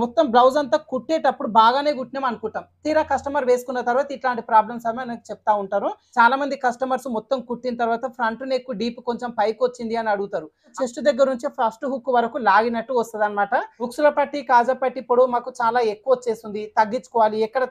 మొత్తం బ్లౌజ్ అంతా కుట్టేటప్పుడు బాగానే కుట్టినాం అనుకుంటాం తీరా కస్టమర్ వేసుకున్న తర్వాత ఇట్లాంటి ప్రాబ్లమ్స్ అని నాకు చెప్తా ఉంటారు చాలా మంది కస్టమర్స్ మొత్తం కుట్టిన తర్వాత ఫ్రంట్ నెక్ డీప్ కొంచెం పైకి వచ్చింది అని అడుగుతారు చెస్ట్ దగ్గర నుంచి ఫస్ట్ హుక్ వరకు లాగినట్టు వస్తుంది అనమాట హుక్స్ల పట్టి కాజా పట్టి పొడవు మాకు చాలా ఎక్కువ వచ్చేస్తుంది తగ్గించుకోవాలి ఎక్కడ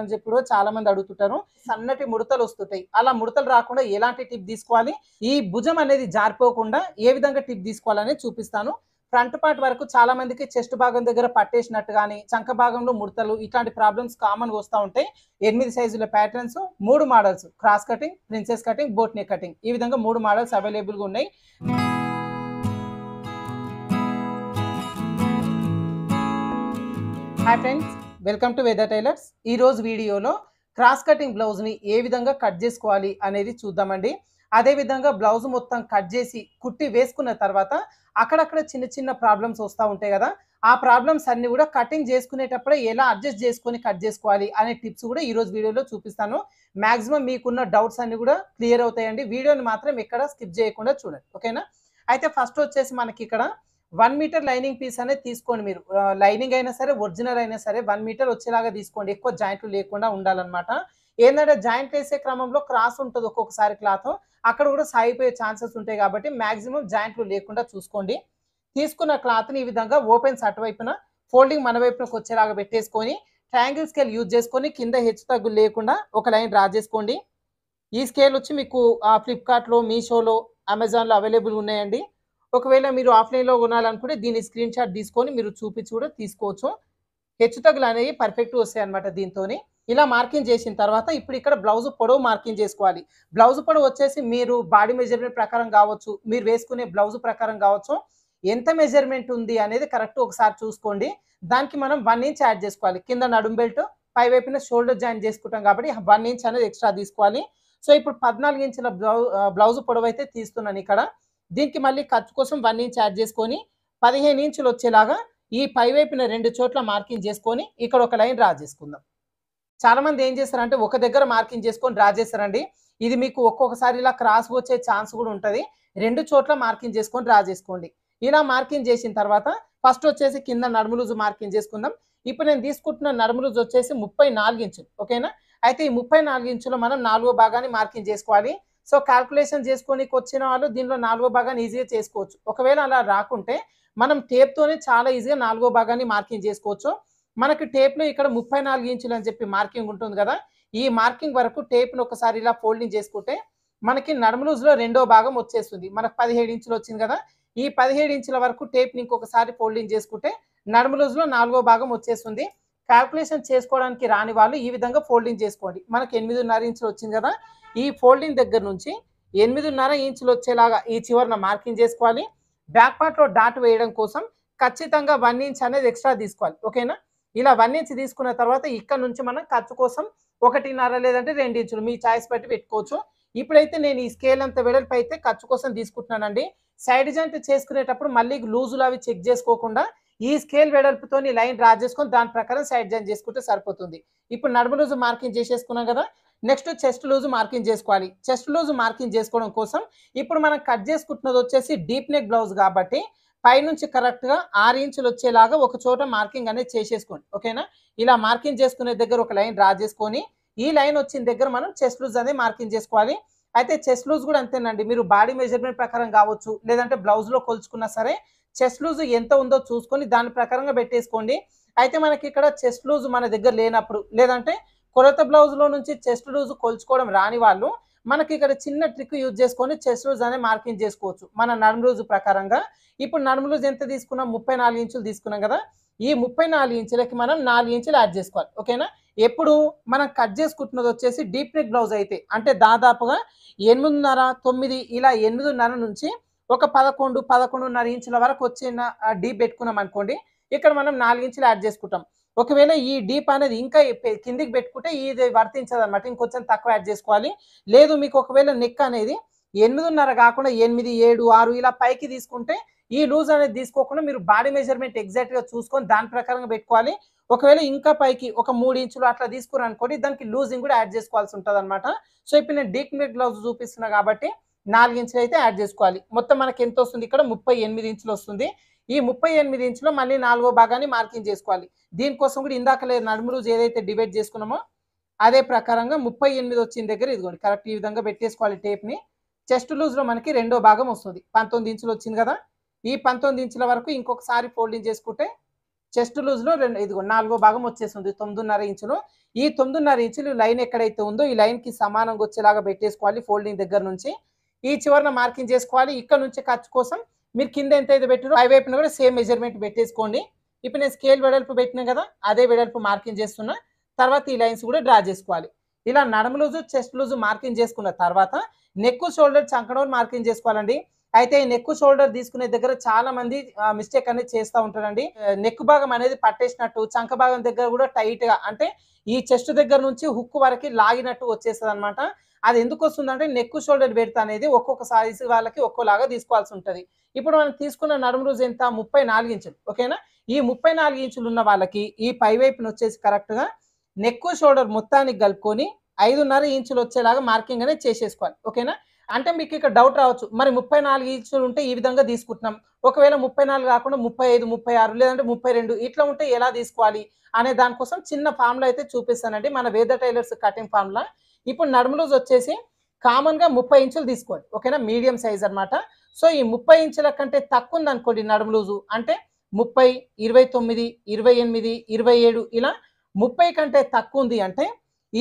అని చెప్పి కూడా చాలా మంది అడుగుతుంటారు సన్నటి ముడతలు వస్తుంటాయి అలా ముడతలు రాకుండా ఎలాంటి టిప్ తీసుకోవాలి ఈ భుజం అనేది జారిపోకుండా ఏ విధంగా టిప్ తీసుకోవాలనేది చూపిస్తాను ఫ్రంట్ పార్ట్ వరకు చాలా మందికి చెస్ట్ భాగం దగ్గర పట్టేసినట్టు కానీ చంక భాగంలో ముడతలు ఇట్లాంటి ప్రాబ్లమ్స్ కామన్ వస్తూ ఉంటాయి ఎనిమిది సైజుల ప్యాటర్న్స్ మూడు models cross cutting princess cutting boat neck cutting ఈ విధంగా మూడు మోడల్స్ అవైలబుల్గా ఉన్నాయి hi friends welcome to weather tailors ఈరోజు వీడియోలో క్రాస్ కటింగ్ బ్లౌజ్ని ఏ విధంగా కట్ చేసుకోవాలి అనేది చూద్దామండి అదేవిధంగా బ్లౌజ్ మొత్తం కట్ చేసి కుట్టి వేసుకున్న తర్వాత అక్కడక్కడ చిన్న చిన్న ప్రాబ్లమ్స్ వస్తూ ఉంటాయి కదా ఆ ప్రాబ్లమ్స్ అన్ని కూడా కటింగ్ చేసుకునేటప్పుడే ఎలా అడ్జస్ట్ చేసుకొని కట్ చేసుకోవాలి అనే టిప్స్ కూడా ఈరోజు వీడియోలో చూపిస్తాను మ్యాక్సిమం మీకున్న డౌట్స్ అన్ని కూడా క్లియర్ అవుతాయండి వీడియోని మాత్రం ఎక్కడ స్కిప్ చేయకుండా చూడండి ఓకేనా అయితే ఫస్ట్ వచ్చేసి మనకి ఇక్కడ వన్ మీటర్ లైనింగ్ పీస్ అనేది తీసుకోండి మీరు లైనింగ్ అయినా సరే ఒరిజినల్ అయినా సరే వన్ మీటర్ వచ్చేలాగా తీసుకోండి ఎక్కువ జాయింట్లు లేకుండా ఉండాలన్నమాట ఏంటంటే జాయింట్ వేసే క్రమంలో క్రాస్ ఉంటుంది ఒక్కొక్కసారి క్లాత్ అక్కడ కూడా సాగిపోయే ఛాన్సెస్ ఉంటాయి కాబట్టి మ్యాక్సిమం జాయింట్లు లేకుండా చూసుకోండి తీసుకున్న క్లాత్ని ఈ విధంగా ఓపెన్స్ అటువైపున ఫోల్డింగ్ మన వైపునకు వచ్చేలాగా పెట్టేసుకొని ట్రయాంగిల్ స్కేల్ యూజ్ చేసుకొని కింద హెచ్చు తగ్గులు లేకుండా ఒక లైన్ డ్రా చేసుకోండి ఈ స్కేల్ వచ్చి మీకు ఫ్లిప్కార్ట్లో మీషోలో అమెజాన్లో అవైలబుల్ ఉన్నాయండి ఒకవేళ మీరు ఆఫ్లైన్లో కొనాలనుకుంటే దీన్ని స్క్రీన్ షాట్ తీసుకొని మీరు చూపించి కూడా తీసుకోవచ్చు హెచ్చు తగ్గులు అనేవి పర్ఫెక్ట్ వస్తాయి అనమాట దీంతోని ఇలా మార్కింగ్ చేసిన తర్వాత ఇప్పుడు ఇక్కడ బ్లౌజ్ పొడవు మార్కింగ్ చేసుకోవాలి బ్లౌజ్ పొడవు వచ్చేసి మీరు బాడీ మెజర్మెంట్ ప్రకారం కావచ్చు మీరు వేసుకునే బ్లౌజ్ ప్రకారం కావచ్చు ఎంత మెజర్మెంట్ ఉంది అనేది కరెక్ట్ ఒకసారి చూసుకోండి దానికి మనం వన్ ఇంచ్ యాడ్ చేసుకోవాలి కింద నడుం బెల్ట్ పై వైపున షోల్డర్ జాయిన్ చేసుకుంటాం కాబట్టి వన్ ఇంచ్ అనేది ఎక్స్ట్రా తీసుకోవాలి సో ఇప్పుడు పద్నాలుగు ఇంచుల బ్లౌజ్ బ్లౌజ్ పొడవు అయితే తీస్తున్నాను ఇక్కడ దీనికి మళ్ళీ ఖర్చు కోసం వన్ ఇంచ్ యాడ్ చేసుకొని పదిహేను ఇంచులు వచ్చేలాగా ఈ పై వైపున రెండు చోట్ల మార్కింగ్ చేసుకొని ఇక్కడ ఒక లైన్ డ్రా చేసుకుందాం చాలా మంది ఏం చేస్తారంటే ఒక దగ్గర మార్కింగ్ చేసుకొని డ్రా చేస్తారండి ఇది మీకు ఒక్కొక్కసారి ఇలా క్రాస్ వచ్చే ఛాన్స్ కూడా ఉంటుంది రెండు చోట్ల మార్కింగ్ చేసుకొని డ్రా చేసుకోండి ఇలా మార్కింగ్ చేసిన తర్వాత ఫస్ట్ వచ్చేసి కింద నడుములూజు మార్కింగ్ చేసుకుందాం ఇప్పుడు నేను తీసుకుంటున్న నడుములూజు వచ్చేసి ముప్పై నాలుగు ఇంచులు ఓకేనా అయితే ఈ ముప్పై నాలుగు ఇంచులో మనం నాలుగో భాగాన్ని మార్కింగ్ చేసుకోవాలి సో క్యాల్కులేషన్ చేసుకొని వచ్చిన వాళ్ళు దీనిలో నాలుగో భాగాన్ని ఈజీగా చేసుకోవచ్చు ఒకవేళ అలా రాకుంటే మనం టేప్తోనే చాలా ఈజీగా నాలుగో భాగాన్ని మార్కింగ్ చేసుకోవచ్చు మనకి టేప్లో ఇక్కడ ముప్పై నాలుగు ఇంచులు అని చెప్పి మార్కింగ్ ఉంటుంది కదా ఈ మార్కింగ్ వరకు టేప్ను ఒకసారి ఇలా ఫోల్డింగ్ చేసుకుంటే మనకి నడుములూజ్లో రెండో భాగం వచ్చేస్తుంది మనకు పదిహేడు ఇంచులు వచ్చింది కదా ఈ పదిహేడు ఇంచుల వరకు టేప్ని ఇంకొకసారి ఫోల్డింగ్ చేసుకుంటే లో నాలుగో భాగం వచ్చేస్తుంది క్యాల్కులేషన్ చేసుకోవడానికి రాని వాళ్ళు ఈ విధంగా ఫోల్డింగ్ చేసుకోండి మనకి ఎనిమిదిన్నర ఇంచులు వచ్చింది కదా ఈ ఫోల్డింగ్ దగ్గర నుంచి ఎనిమిదిన్నర ఇంచులు వచ్చేలాగా ఈ చివరిన మార్కింగ్ చేసుకోవాలి బ్యాక్ పార్ట్లో డాట్ వేయడం కోసం ఖచ్చితంగా వన్ ఇంచ్ అనేది ఎక్స్ట్రా తీసుకోవాలి ఓకేనా ఇలా వన్ ఇంచ్ తీసుకున్న తర్వాత ఇక్కడ నుంచి మనం ఖర్చు కోసం ఒకటిన్నర లేదంటే రెండు ఇంచులు మీ చాయిస్ బట్టి పెట్టుకోవచ్చు ఇప్పుడైతే నేను ఈ స్కేల్ అంత వెడల్పు అయితే ఖర్చు కోసం తీసుకుంటున్నానండి సైడ్ జాయింట్ చేసుకునేటప్పుడు మళ్ళీ లూజులు అవి చెక్ చేసుకోకుండా ఈ స్కేల్ వెడల్పుతో లైన్ డ్రా చేసుకొని దాని ప్రకారం సైడ్ జాయింట్ చేసుకుంటే సరిపోతుంది ఇప్పుడు నడుము లూజు మార్కింగ్ చేసేసుకున్నాం కదా నెక్స్ట్ చెస్ట్ లూజు మార్కింగ్ చేసుకోవాలి చెస్ట్ లూజు మార్కింగ్ చేసుకోవడం కోసం ఇప్పుడు మనం కట్ చేసుకుంటున్నది వచ్చేసి డీప్ నెక్ బ్లౌజ్ కాబట్టి పైనుంచి కరెక్ట్గా ఆరు ఇంచులు వచ్చేలాగా ఒక చోట మార్కింగ్ అనేది చేసేసుకోండి ఓకేనా ఇలా మార్కింగ్ చేసుకునే దగ్గర ఒక లైన్ డ్రా చేసుకొని ఈ లైన్ వచ్చిన దగ్గర మనం చెస్ట్ లూజ్ అనేది మార్కింగ్ చేసుకోవాలి అయితే చెస్ట్ లూజ్ కూడా అంతేనండి మీరు బాడీ మెజర్మెంట్ ప్రకారం కావచ్చు లేదంటే బ్లౌజ్లో కొలుచుకున్నా సరే చెస్ట్ లూజ్ ఎంత ఉందో చూసుకొని దాని ప్రకారంగా పెట్టేసుకోండి అయితే మనకి ఇక్కడ చెస్ట్ లూజ్ మన దగ్గర లేనప్పుడు లేదంటే కొలత బ్లౌజ్లో నుంచి చెస్ట్ లూజ్ కొలుచుకోవడం రాని వాళ్ళు మనకి ఇక్కడ చిన్న ట్రిక్ యూజ్ చేసుకొని చెస్ రోజు అనే మార్కింగ్ చేసుకోవచ్చు మన నడుము రోజు ప్రకారంగా ఇప్పుడు నడుము రోజు ఎంత తీసుకున్నాం ముప్పై నాలుగు ఇంచులు తీసుకున్నాం కదా ఈ ముప్పై నాలుగు ఇంచులకి మనం నాలుగు ఇంచులు యాడ్ చేసుకోవాలి ఓకేనా ఎప్పుడు మనం కట్ చేసుకుంటున్నది వచ్చేసి డీప్ నెక్ బ్లౌజ్ అయితే అంటే దాదాపుగా ఎనిమిదిన్నర తొమ్మిది ఇలా ఎనిమిదిన్నర నుంచి ఒక పదకొండు పదకొండున్నర ఇంచుల వరకు వచ్చిన డీప్ పెట్టుకున్నాం అనుకోండి ఇక్కడ మనం నాలుగు ఇంచులు యాడ్ చేసుకుంటాం ఒకవేళ ఈ డీప్ అనేది ఇంకా కిందికి పెట్టుకుంటే ఇది వర్తించదు అనమాట ఇంకొంచెం తక్కువ యాడ్ చేసుకోవాలి లేదు మీకు ఒకవేళ నెక్ అనేది ఎనిమిదిన్నర కాకుండా ఎనిమిది ఏడు ఆరు ఇలా పైకి తీసుకుంటే ఈ లూజ్ అనేది తీసుకోకుండా మీరు బాడీ మెజర్మెంట్ ఎగ్జాక్ట్గా చూసుకొని దాని ప్రకారంగా పెట్టుకోవాలి ఒకవేళ ఇంకా పైకి ఒక మూడు ఇంచులు అట్లా తీసుకురనుకోండి దానికి లూజింగ్ కూడా యాడ్ చేసుకోవాల్సి ఉంటుంది అనమాట సో ఇప్పుడు నేను డీక్మెట్ బ్లౌజ్ చూపిస్తున్నా కాబట్టి నాలుగు ఇంచులు అయితే యాడ్ చేసుకోవాలి మొత్తం మనకి ఎంత వస్తుంది ఇక్కడ ముప్పై ఎనిమిది ఇంచులు వస్తుంది ఈ ముప్పై ఎనిమిది ఇంచులో మళ్ళీ నాలుగో భాగాన్ని మార్కింగ్ చేసుకోవాలి దీనికోసం కూడా ఇందాక నడుము నడుములు ఏదైతే డివైడ్ చేసుకున్నామో అదే ప్రకారంగా ముప్పై ఎనిమిది వచ్చిన దగ్గర ఇదిగోండి కరెక్ట్ ఈ విధంగా పెట్టేసుకోవాలి టేప్ని చెస్ట్ లూజ్లో మనకి రెండో భాగం వస్తుంది పంతొమ్మిది ఇంచులు వచ్చింది కదా ఈ పంతొమ్మిది ఇంచుల వరకు ఇంకొకసారి ఫోల్డింగ్ చేసుకుంటే చెస్ట్ లూజ్లో రెండు ఇదిగో నాలుగో భాగం వచ్చేస్తుంది తొమ్మిదిన్నర ఇంచులు ఈ తొమ్మిదిన్నర ఇంచులు లైన్ ఎక్కడైతే ఉందో ఈ లైన్కి సమానంగా వచ్చేలాగా పెట్టేసుకోవాలి ఫోల్డింగ్ దగ్గర నుంచి ఈ చివరన మార్కింగ్ చేసుకోవాలి ఇక్కడ నుంచి ఖర్చు కోసం మీరు కింద ఎంత అయితే పెట్టినో ఐ వైపున కూడా సేమ్ మెజర్మెంట్ పెట్టేసుకోండి ఇప్పుడు నేను స్కేల్ వెడల్పు పెట్టినా కదా అదే వెడల్పు మార్కింగ్ చేస్తున్నా తర్వాత ఈ లైన్స్ కూడా డ్రా చేసుకోవాలి ఇలా నడమ లూజు చెస్ట్ లూజు మార్కింగ్ చేసుకున్న తర్వాత నెక్కు షోల్డర్ చంకడోన్ మార్కింగ్ చేసుకోవాలండి అయితే ఈ నెక్ షోల్డర్ తీసుకునే దగ్గర చాలా మంది మిస్టేక్ అనేది చేస్తూ ఉంటారండి నెక్ భాగం అనేది పట్టేసినట్టు చంక భాగం దగ్గర కూడా టైట్ గా అంటే ఈ చెస్ట్ దగ్గర నుంచి హుక్ వరకు లాగినట్టు వచ్చేస్తుంది అది ఎందుకు వస్తుందంటే నెక్ షోల్డర్ బెర్త్ అనేది ఒక్కొక్క సైజు వాళ్ళకి ఒక్కోలాగా తీసుకోవాల్సి ఉంటుంది ఇప్పుడు మనం తీసుకున్న నడుము రోజు ఎంత ముప్పై నాలుగు ఇంచులు ఓకేనా ఈ ముప్పై నాలుగు ఇంచులు ఉన్న వాళ్ళకి ఈ పై వైపున వచ్చేసి కరెక్ట్గా నెక్ షోల్డర్ మొత్తానికి కలుపుకొని ఐదున్నర ఇంచులు వచ్చేలాగా మార్కింగ్ అనేది చేసేసుకోవాలి ఓకేనా అంటే మీకు ఇక్కడ డౌట్ రావచ్చు మరి ముప్పై నాలుగు ఈచ్లు ఉంటే ఈ విధంగా తీసుకుంటున్నాం ఒకవేళ ముప్పై నాలుగు కాకుండా ముప్పై ఐదు ముప్పై ఆరు లేదంటే ముప్పై రెండు ఇట్లా ఉంటే ఎలా తీసుకోవాలి అనే దానికోసం చిన్న ఫామ్లో అయితే చూపిస్తానండి మన వేద టైలర్స్ కటింగ్ ఫామ్లా ఇప్పుడు నడుములోజ్ వచ్చేసి కామన్గా ముప్పై ఇంచులు తీసుకోండి ఓకేనా మీడియం సైజ్ అనమాట సో ఈ ముప్పై ఇంచుల కంటే తక్కువ ఉంది అనుకోండి నడుము అంటే ముప్పై ఇరవై తొమ్మిది ఇరవై ఎనిమిది ఇరవై ఏడు ఇలా ముప్పై కంటే తక్కువ ఉంది అంటే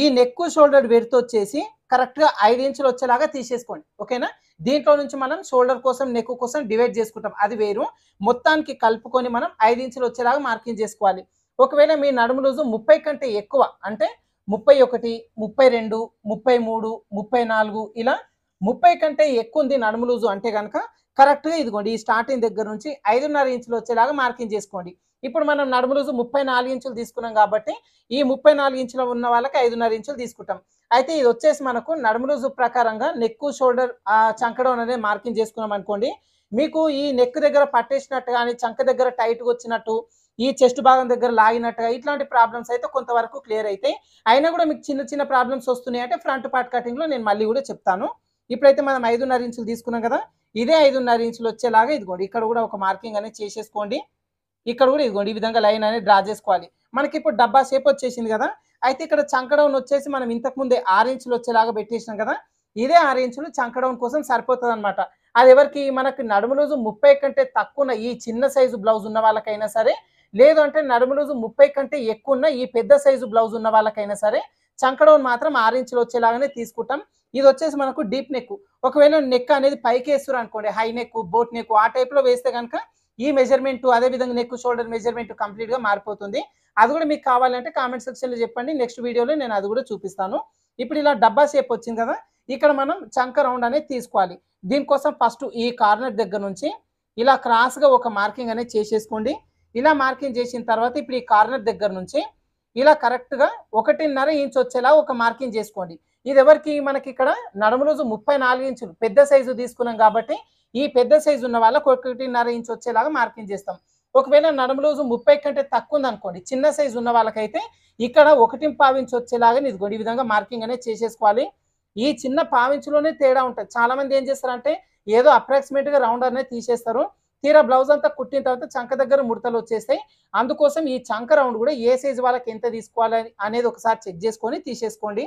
ఈ నెక్ షోల్డర్ వెడుతూ వచ్చేసి కరెక్ట్గా ఐదు ఇంచులు వచ్చేలాగా తీసేసుకోండి ఓకేనా దీంట్లో నుంచి మనం షోల్డర్ కోసం నెక్ కోసం డివైడ్ చేసుకుంటాం అది వేరు మొత్తానికి కలుపుకొని మనం ఐదు ఇంచులు వచ్చేలాగా మార్కింగ్ చేసుకోవాలి ఒకవేళ మీ నడుము రోజు ముప్పై కంటే ఎక్కువ అంటే ముప్పై ఒకటి ముప్పై రెండు ముప్పై మూడు ముప్పై నాలుగు ఇలా ముప్పై కంటే ఎక్కువ ఉంది నడుము లూజు అంటే కనుక కరెక్ట్గా ఇదిగోండి ఈ స్టార్టింగ్ దగ్గర నుంచి ఐదున్నర ఇంచులు వచ్చేలాగా మార్కింగ్ చేసుకోండి ఇప్పుడు మనం నడుము రోజు ముప్పై నాలుగు ఇంచులు తీసుకున్నాం కాబట్టి ఈ ముప్పై నాలుగు ఇంచులు ఉన్న వాళ్ళకి ఐదున్నర ఇంచులు తీసుకుంటాం అయితే ఇది వచ్చేసి మనకు నడుము రోజు ప్రకారంగా నెక్ షోల్డర్ చంకడం అనేది మార్కింగ్ చేసుకున్నాం అనుకోండి మీకు ఈ నెక్ దగ్గర పట్టేసినట్టు కానీ చంక దగ్గర టైట్గా వచ్చినట్టు ఈ చెస్ట్ భాగం దగ్గర లాగినట్టుగా ఇట్లాంటి ప్రాబ్లమ్స్ అయితే కొంతవరకు క్లియర్ అవుతాయి అయినా కూడా మీకు చిన్న చిన్న ప్రాబ్లమ్స్ వస్తున్నాయి అంటే ఫ్రంట్ పార్ట్ కటింగ్లో నేను మళ్ళీ కూడా చెప్తాను ఇప్పుడైతే మనం ఐదున్నర ఇంచులు తీసుకున్నాం కదా ఇదే ఐదున్నర ఇంచులు వచ్చేలాగా ఇదిగోండి ఇక్కడ కూడా ఒక మార్కింగ్ అనేది చేసేసుకోండి ఇక్కడ కూడా ఇదిగోండి ఈ విధంగా లైన్ అనేది డ్రా చేసుకోవాలి మనకి ఇప్పుడు డబ్బా షేప్ వచ్చేసింది కదా అయితే ఇక్కడ చంకడౌన్ వచ్చేసి మనం ఇంతకుముందే ఆరు ఇంచులు వచ్చేలాగా పెట్టేసినాం కదా ఇదే ఆరు ఇంచులు చంకడౌన్ కోసం సరిపోతుంది అనమాట అది ఎవరికి మనకి నడుము రోజు ముప్పై కంటే తక్కువ ఈ చిన్న సైజు బ్లౌజ్ ఉన్న వాళ్ళకైనా సరే లేదు అంటే నడుము రోజు ముప్పై కంటే ఎక్కువ ఉన్న ఈ పెద్ద సైజు బ్లౌజ్ ఉన్న వాళ్ళకైనా సరే చంకడౌన్ మాత్రం ఆరు ఇంచులు వచ్చేలాగానే తీసుకుంటాం ఇది వచ్చేసి మనకు డీప్ నెక్ ఒకవేళ నెక్ అనేది పైకి వేస్తారు అనుకోండి హై నెక్ బోట్ నెక్ ఆ టైప్లో వేస్తే కనుక ఈ మెజర్మెంట్ అదేవిధంగా నెక్ షోల్డర్ మెజర్మెంట్ కంప్లీట్గా మారిపోతుంది అది కూడా మీకు కావాలంటే కామెంట్ సెక్షన్లో చెప్పండి నెక్స్ట్ వీడియోలో నేను అది కూడా చూపిస్తాను ఇప్పుడు ఇలా డబ్బా షేప్ వచ్చింది కదా ఇక్కడ మనం చంక రౌండ్ అనేది తీసుకోవాలి దీనికోసం ఫస్ట్ ఈ కార్నర్ దగ్గర నుంచి ఇలా క్రాస్గా ఒక మార్కింగ్ అనేది చేసేసుకోండి ఇలా మార్కింగ్ చేసిన తర్వాత ఇప్పుడు ఈ కార్నర్ దగ్గర నుంచి ఇలా కరెక్ట్గా ఒకటిన్నర ఇంచ్ వచ్చేలా ఒక మార్కింగ్ చేసుకోండి ఇది ఎవరికి మనకి ఇక్కడ నడుము రోజు ముప్పై నాలుగు ఇంచులు పెద్ద సైజు తీసుకున్నాం కాబట్టి ఈ పెద్ద సైజు ఉన్న వాళ్ళకు ఒకటిన్నర ఇంచ్ వచ్చేలాగా మార్కింగ్ చేస్తాం ఒకవేళ నడుము రోజు ముప్పై కంటే తక్కువ అనుకోండి చిన్న సైజు ఉన్న వాళ్ళకైతే ఇక్కడ ఒకటి పావించి వచ్చేలాగా ఇది ఈ విధంగా మార్కింగ్ అనేది చేసేసుకోవాలి ఈ చిన్న పావించులోనే తేడా ఉంటుంది చాలా మంది ఏం చేస్తారంటే ఏదో అప్రాక్సిమేట్గా రౌండ్ అనేది తీసేస్తారు తీరా బ్లౌజ్ అంతా కుట్టిన తర్వాత చంక దగ్గర ముడతలు వచ్చేస్తాయి అందుకోసం ఈ చంక రౌండ్ కూడా ఏ సైజ్ వాళ్ళకి ఎంత తీసుకోవాలి అనేది ఒకసారి చెక్ చేసుకొని తీసేసుకోండి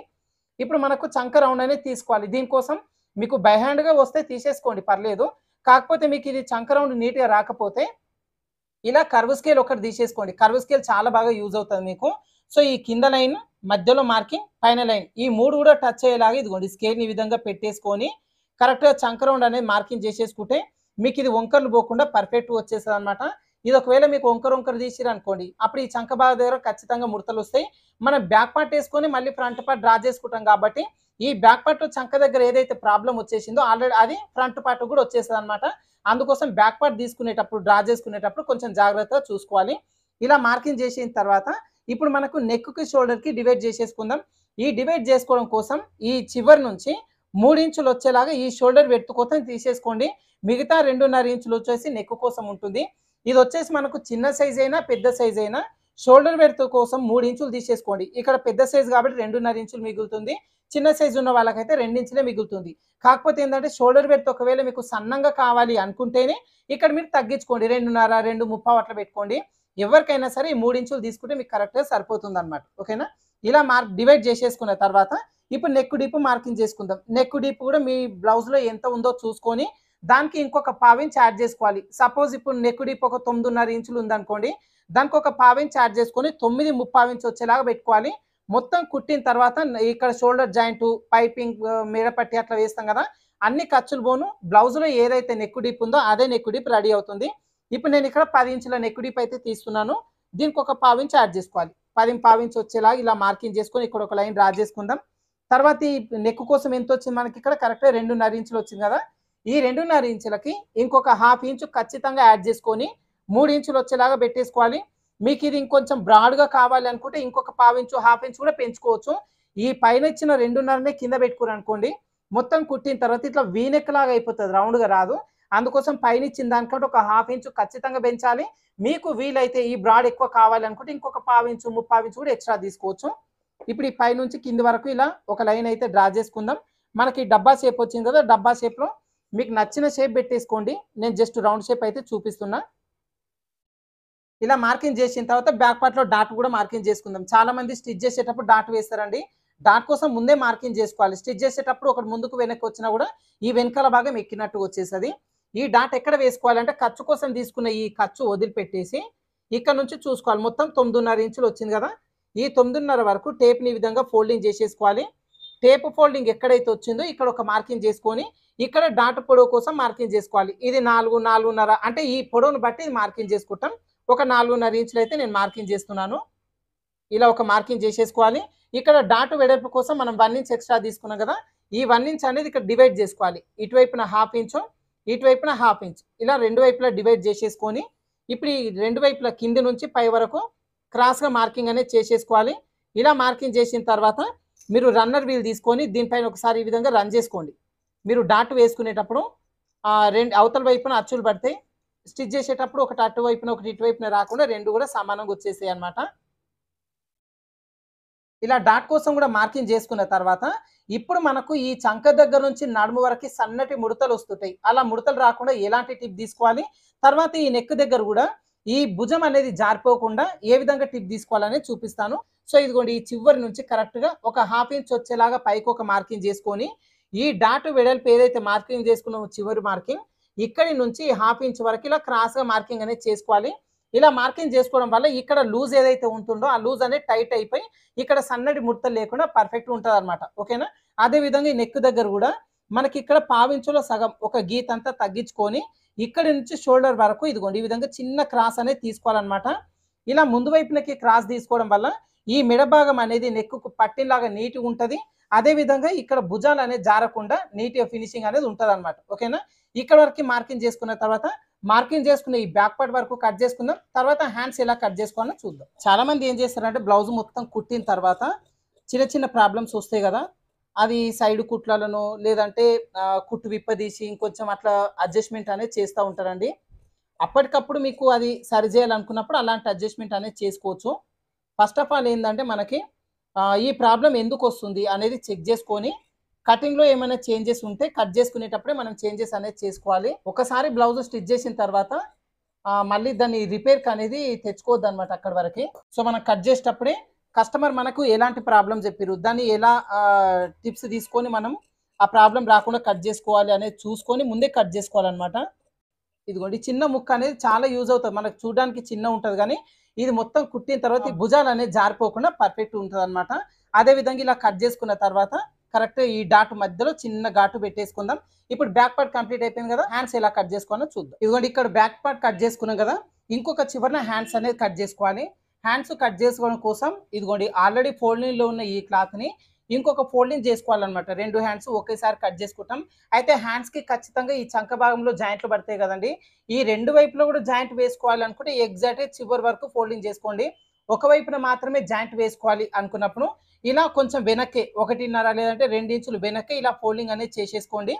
ఇప్పుడు మనకు చంక రౌండ్ అనేది తీసుకోవాలి దీనికోసం మీకు బై హ్యాండ్గా వస్తే తీసేసుకోండి పర్లేదు కాకపోతే మీకు ఇది చంక రౌండ్ నీట్గా రాకపోతే ఇలా కర్వ్ స్కేల్ ఒకటి తీసేసుకోండి కర్వ్ స్కేల్ చాలా బాగా యూజ్ అవుతుంది మీకు సో ఈ కింద లైన్ మధ్యలో మార్కింగ్ పైన లైన్ ఈ మూడు కూడా టచ్ అయ్యేలాగా ఇదిగోండి స్కేల్ ఈ విధంగా పెట్టేసుకొని కరెక్ట్గా చంక రౌండ్ అనేది మార్కింగ్ చేసేసుకుంటే మీకు ఇది వంకర్లు పోకుండా పర్ఫెక్ట్ వచ్చేస్తుంది అనమాట ఇది ఒకవేళ మీకు వంకర వంకర తీసిరు అనుకోండి అప్పుడు ఈ చంక భాగ దగ్గర ఖచ్చితంగా ముడతలు వస్తాయి మనం బ్యాక్ పార్ట్ వేసుకొని మళ్ళీ ఫ్రంట్ పార్ట్ డ్రా చేసుకుంటాం కాబట్టి ఈ బ్యాక్ పార్ట్ చంక దగ్గర ఏదైతే ప్రాబ్లం వచ్చేసిందో ఆల్రెడీ అది ఫ్రంట్ పార్ట్ కూడా వచ్చేస్తుంది అనమాట అందుకోసం బ్యాక్ పార్ట్ తీసుకునేటప్పుడు డ్రా చేసుకునేటప్పుడు కొంచెం జాగ్రత్తగా చూసుకోవాలి ఇలా మార్కింగ్ చేసిన తర్వాత ఇప్పుడు మనకు షోల్డర్ షోల్డర్కి డివైడ్ చేసేసుకుందాం ఈ డివైడ్ చేసుకోవడం కోసం ఈ చివరి నుంచి ఇంచులు వచ్చేలాగా ఈ షోల్డర్ వెట్టు కోసం తీసేసుకోండి మిగతా రెండున్నర ఇంచులు వచ్చేసి నెక్ కోసం ఉంటుంది ఇది వచ్చేసి మనకు చిన్న సైజ్ అయినా పెద్ద సైజ్ అయినా షోల్డర్ వెర్త్ కోసం మూడు ఇంచులు తీసేసుకోండి ఇక్కడ పెద్ద సైజ్ కాబట్టి రెండున్నర ఇంచులు మిగులుతుంది చిన్న సైజు ఉన్న వాళ్ళకైతే రెండించలే మిగులుతుంది కాకపోతే ఏంటంటే షోల్డర్ బెర్త్ ఒకవేళ మీకు సన్నంగా కావాలి అనుకుంటేనే ఇక్కడ మీరు తగ్గించుకోండి రెండున్నర రెండు ముప్పావు అట్లా పెట్టుకోండి ఎవరికైనా సరే ఈ మూడు ఇంచులు తీసుకుంటే మీకు కరెక్ట్గా సరిపోతుంది అనమాట ఓకేనా ఇలా మార్క్ డివైడ్ చేసేసుకున్న తర్వాత ఇప్పుడు నెక్ డీప్ మార్కింగ్ చేసుకుందాం నెక్ డీప్ కూడా మీ బ్లౌజ్లో ఎంత ఉందో చూసుకొని దానికి ఇంకొక పావించి యాడ్ చేసుకోవాలి సపోజ్ ఇప్పుడు నెక్ డీప్ ఒక తొమ్మిదిన్నర ఇంచులు ఉందనుకోండి దానికి ఒక పావించి యాడ్ చేసుకొని తొమ్మిది ముప్పావించి వచ్చేలాగా పెట్టుకోవాలి మొత్తం కుట్టిన తర్వాత ఇక్కడ షోల్డర్ జాయింట్ పైపింగ్ మేడపట్టి అట్లా వేస్తాం కదా అన్ని ఖర్చులు పోను బ్లౌజ్లో ఏదైతే నెక్ డీప్ ఉందో అదే నెక్ డీప్ రెడీ అవుతుంది ఇప్పుడు నేను ఇక్కడ పది ఇంచుల నెక్ డీప్ అయితే తీస్తున్నాను దీనికి ఒక పావించి యాడ్ చేసుకోవాలి పది పావించి వచ్చేలా ఇలా మార్కింగ్ చేసుకొని ఇక్కడ ఒక లైన్ డ్రా చేసుకుందాం తర్వాత ఈ నెక్ కోసం ఎంత వచ్చింది మనకి ఇక్కడ కరెక్ట్గా రెండున్నర ఇంచులు వచ్చింది కదా ఈ రెండున్నర ఇంచులకి ఇంకొక హాఫ్ ఇంచు ఖచ్చితంగా యాడ్ చేసుకొని మూడు ఇంచులు వచ్చేలాగా పెట్టేసుకోవాలి మీకు ఇది ఇంకొంచెం బ్రాడ్గా కావాలి అనుకుంటే ఇంకొక పావు ఇంచు హాఫ్ ఇంచు కూడా పెంచుకోవచ్చు ఈ పైన ఇచ్చిన రెండున్నరనే కింద పెట్టుకుని అనుకోండి మొత్తం కుట్టిన తర్వాత ఇట్లా వీనెక్ లాగా అయిపోతుంది రౌండ్గా రాదు అందుకోసం పైన ఇచ్చిన దానికంటే ఒక హాఫ్ ఇంచు ఖచ్చితంగా పెంచాలి మీకు వీలైతే ఈ బ్రాడ్ ఎక్కువ కావాలి అనుకుంటే ఇంకొక పావు ఇంచు ముప్పావు ఇంచు కూడా ఎక్స్ట్రా తీసుకోవచ్చు ఇప్పుడు ఈ పైనుంచి కింది వరకు ఇలా ఒక లైన్ అయితే డ్రా చేసుకుందాం మనకి డబ్బా షేప్ వచ్చింది కదా డబ్బా షేప్లో మీకు నచ్చిన షేప్ పెట్టేసుకోండి నేను జస్ట్ రౌండ్ షేప్ అయితే చూపిస్తున్నా ఇలా మార్కింగ్ చేసిన తర్వాత బ్యాక్ పార్ట్లో డాట్ కూడా మార్కింగ్ చేసుకుందాం చాలా మంది స్టిచ్ చేసేటప్పుడు డాట్ వేస్తారండి డాట్ కోసం ముందే మార్కింగ్ చేసుకోవాలి స్టిచ్ చేసేటప్పుడు ఒకటి ముందుకు వెనక్కి వచ్చినా కూడా ఈ వెనకాల భాగం ఎక్కినట్టు వచ్చేసది ఈ డాట్ ఎక్కడ వేసుకోవాలంటే ఖర్చు కోసం తీసుకున్న ఈ ఖర్చు వదిలిపెట్టేసి ఇక్కడ నుంచి చూసుకోవాలి మొత్తం తొమ్మిదిన్నర ఇంచులు వచ్చింది కదా ఈ తొమ్మిదిన్నర వరకు టేప్ని ఈ విధంగా ఫోల్డింగ్ చేసేసుకోవాలి టేప్ ఫోల్డింగ్ ఎక్కడైతే వచ్చిందో ఇక్కడ ఒక మార్కింగ్ చేసుకొని ఇక్కడ డాట్ పొడవు కోసం మార్కింగ్ చేసుకోవాలి ఇది నాలుగు నాలుగున్నర అంటే ఈ పొడవును బట్టి మార్కింగ్ చేసుకుంటాం ఒక నాలుగున్నర ఇంచులు అయితే నేను మార్కింగ్ చేస్తున్నాను ఇలా ఒక మార్కింగ్ చేసేసుకోవాలి ఇక్కడ డాటు వెడల్పు కోసం మనం వన్ ఇంచ్ ఎక్స్ట్రా తీసుకున్నాం కదా ఈ వన్ ఇంచ్ అనేది ఇక్కడ డివైడ్ చేసుకోవాలి ఇటువైపున హాఫ్ ఇంచు ఇటువైపున హాఫ్ ఇంచ్ ఇలా రెండు వైపులా డివైడ్ చేసేసుకొని ఇప్పుడు ఈ రెండు వైపుల కింది నుంచి పై వరకు క్రాస్గా మార్కింగ్ అనేది చేసేసుకోవాలి ఇలా మార్కింగ్ చేసిన తర్వాత మీరు రన్నర్ వీల్ తీసుకొని దీనిపైన ఒకసారి ఈ విధంగా రన్ చేసుకోండి మీరు డాట్ వేసుకునేటప్పుడు రెండు అవతల వైపున అచ్చులు పడతాయి స్టిచ్ చేసేటప్పుడు ఒకటి అటువైపున ఒకటి ఇటువైపున రాకుండా రెండు కూడా సమానంగా వచ్చేసాయి అనమాట ఇలా డాట్ కోసం కూడా మార్కింగ్ చేసుకున్న తర్వాత ఇప్పుడు మనకు ఈ చంక దగ్గర నుంచి నడుము వరకు సన్నటి ముడతలు వస్తుంటాయి అలా ముడతలు రాకుండా ఎలాంటి టిప్ తీసుకోవాలి తర్వాత ఈ నెక్ దగ్గర కూడా ఈ భుజం అనేది జారిపోకుండా ఏ విధంగా టిప్ తీసుకోవాలని చూపిస్తాను సో ఇదిగోండి ఈ చివరి నుంచి కరెక్ట్గా ఒక హాఫ్ ఇంచ్ వచ్చేలాగా పైకి ఒక మార్కింగ్ చేసుకొని ఈ డాట్ వెడల్పు ఏదైతే మార్కింగ్ చేసుకున్నామో చివరి మార్కింగ్ ఇక్కడి నుంచి హాఫ్ ఇంచ్ వరకు ఇలా క్రాస్గా మార్కింగ్ అనేది చేసుకోవాలి ఇలా మార్కింగ్ చేసుకోవడం వల్ల ఇక్కడ లూజ్ ఏదైతే ఉంటుందో ఆ లూజ్ అనేది టైట్ అయిపోయి ఇక్కడ సన్నటి ముడత లేకుండా పర్ఫెక్ట్ ఉంటుంది అనమాట ఓకేనా అదేవిధంగా ఈ నెక్ దగ్గర కూడా మనకి ఇక్కడ పావించులో సగం ఒక గీత అంతా తగ్గించుకొని ఇక్కడ నుంచి షోల్డర్ వరకు ఇదిగోండి ఈ విధంగా చిన్న క్రాస్ అనేది తీసుకోవాలన్నమాట ఇలా ముందు వైపునకి క్రాస్ తీసుకోవడం వల్ల ఈ మిడభాగం అనేది నెక్కు పట్టినలాగా నీట్గా ఉంటుంది అదేవిధంగా ఇక్కడ భుజాలు అనేది జారకుండా నీట్గా ఫినిషింగ్ అనేది ఉంటుంది ఓకేనా ఇక్కడ వరకు మార్కింగ్ చేసుకున్న తర్వాత మార్కింగ్ చేసుకున్న ఈ బ్యాక్ పార్ట్ వరకు కట్ చేసుకుందాం తర్వాత హ్యాండ్స్ ఎలా కట్ చేసుకోవాలో చూద్దాం చాలా మంది ఏం చేస్తారంటే బ్లౌజ్ మొత్తం కుట్టిన తర్వాత చిన్న చిన్న ప్రాబ్లమ్స్ వస్తాయి కదా అది సైడ్ కుట్లలను లేదంటే కుట్టు విప్పదీసి ఇంకొంచెం అట్లా అడ్జస్ట్మెంట్ అనేది చేస్తూ ఉంటారండి అప్పటికప్పుడు మీకు అది సరి చేయాలనుకున్నప్పుడు అలాంటి అడ్జస్ట్మెంట్ అనేది చేసుకోవచ్చు ఫస్ట్ ఆఫ్ ఆల్ ఏంటంటే మనకి ఈ ప్రాబ్లం ఎందుకు వస్తుంది అనేది చెక్ చేసుకొని కటింగ్ లో ఏమైనా చేంజెస్ ఉంటే కట్ చేసుకునేటప్పుడే మనం చేంజెస్ అనేది చేసుకోవాలి ఒకసారి బ్లౌజ్ స్టిచ్ చేసిన తర్వాత మళ్ళీ దాన్ని రిపేర్కి అనేది తెచ్చుకోవద్దు అనమాట అక్కడి వరకు సో మనం కట్ చేసేటప్పుడే కస్టమర్ మనకు ఎలాంటి ప్రాబ్లం చెప్పారు దాన్ని ఎలా టిప్స్ తీసుకొని మనం ఆ ప్రాబ్లం రాకుండా కట్ చేసుకోవాలి అనేది చూసుకొని ముందే కట్ చేసుకోవాలన్నమాట ఇదిగోండి చిన్న ముక్క అనేది చాలా యూజ్ అవుతుంది మనకు చూడడానికి చిన్న ఉంటుంది కానీ ఇది మొత్తం కుట్టిన తర్వాత భుజాలు అనేది జారిపోకుండా పర్ఫెక్ట్ ఉంటుంది అనమాట అదేవిధంగా ఇలా కట్ చేసుకున్న తర్వాత కరెక్ట్ ఈ డాట్ మధ్యలో చిన్న ఘాటు పెట్టేసుకుందాం ఇప్పుడు బ్యాక్ పార్ట్ కంప్లీట్ అయిపోయింది కదా హ్యాండ్స్ ఎలా కట్ చేసుకోవాలో చూద్దాం ఇదిగోండి ఇక్కడ బ్యాక్ పార్ట్ కట్ చేసుకున్నాం కదా ఇంకొక చివరిన హ్యాండ్స్ అనేది కట్ చేసుకోవాలి హ్యాండ్స్ కట్ చేసుకోవడం కోసం ఇదిగోండి ఆల్రెడీ ఫోల్డింగ్లో ఉన్న ఈ క్లాత్ని ఇంకొక ఫోల్డింగ్ చేసుకోవాలన్నమాట రెండు హ్యాండ్స్ ఒకేసారి కట్ చేసుకుంటాం అయితే హ్యాండ్స్కి ఖచ్చితంగా ఈ చంక భాగంలో జాయింట్లు పడతాయి కదండి ఈ రెండు వైపులో కూడా జాయింట్ వేసుకోవాలనుకుంటే ఎగ్జాక్ట్గా చివరి వరకు ఫోల్డింగ్ చేసుకోండి ఒకవైపున మాత్రమే జాయింట్ వేసుకోవాలి అనుకున్నప్పుడు ఇలా కొంచెం వెనక్కి ఒకటిన్నర లేదంటే రెండు ఇంచులు వెనక్కి ఇలా ఫోల్డింగ్ అనేది చేసేసుకోండి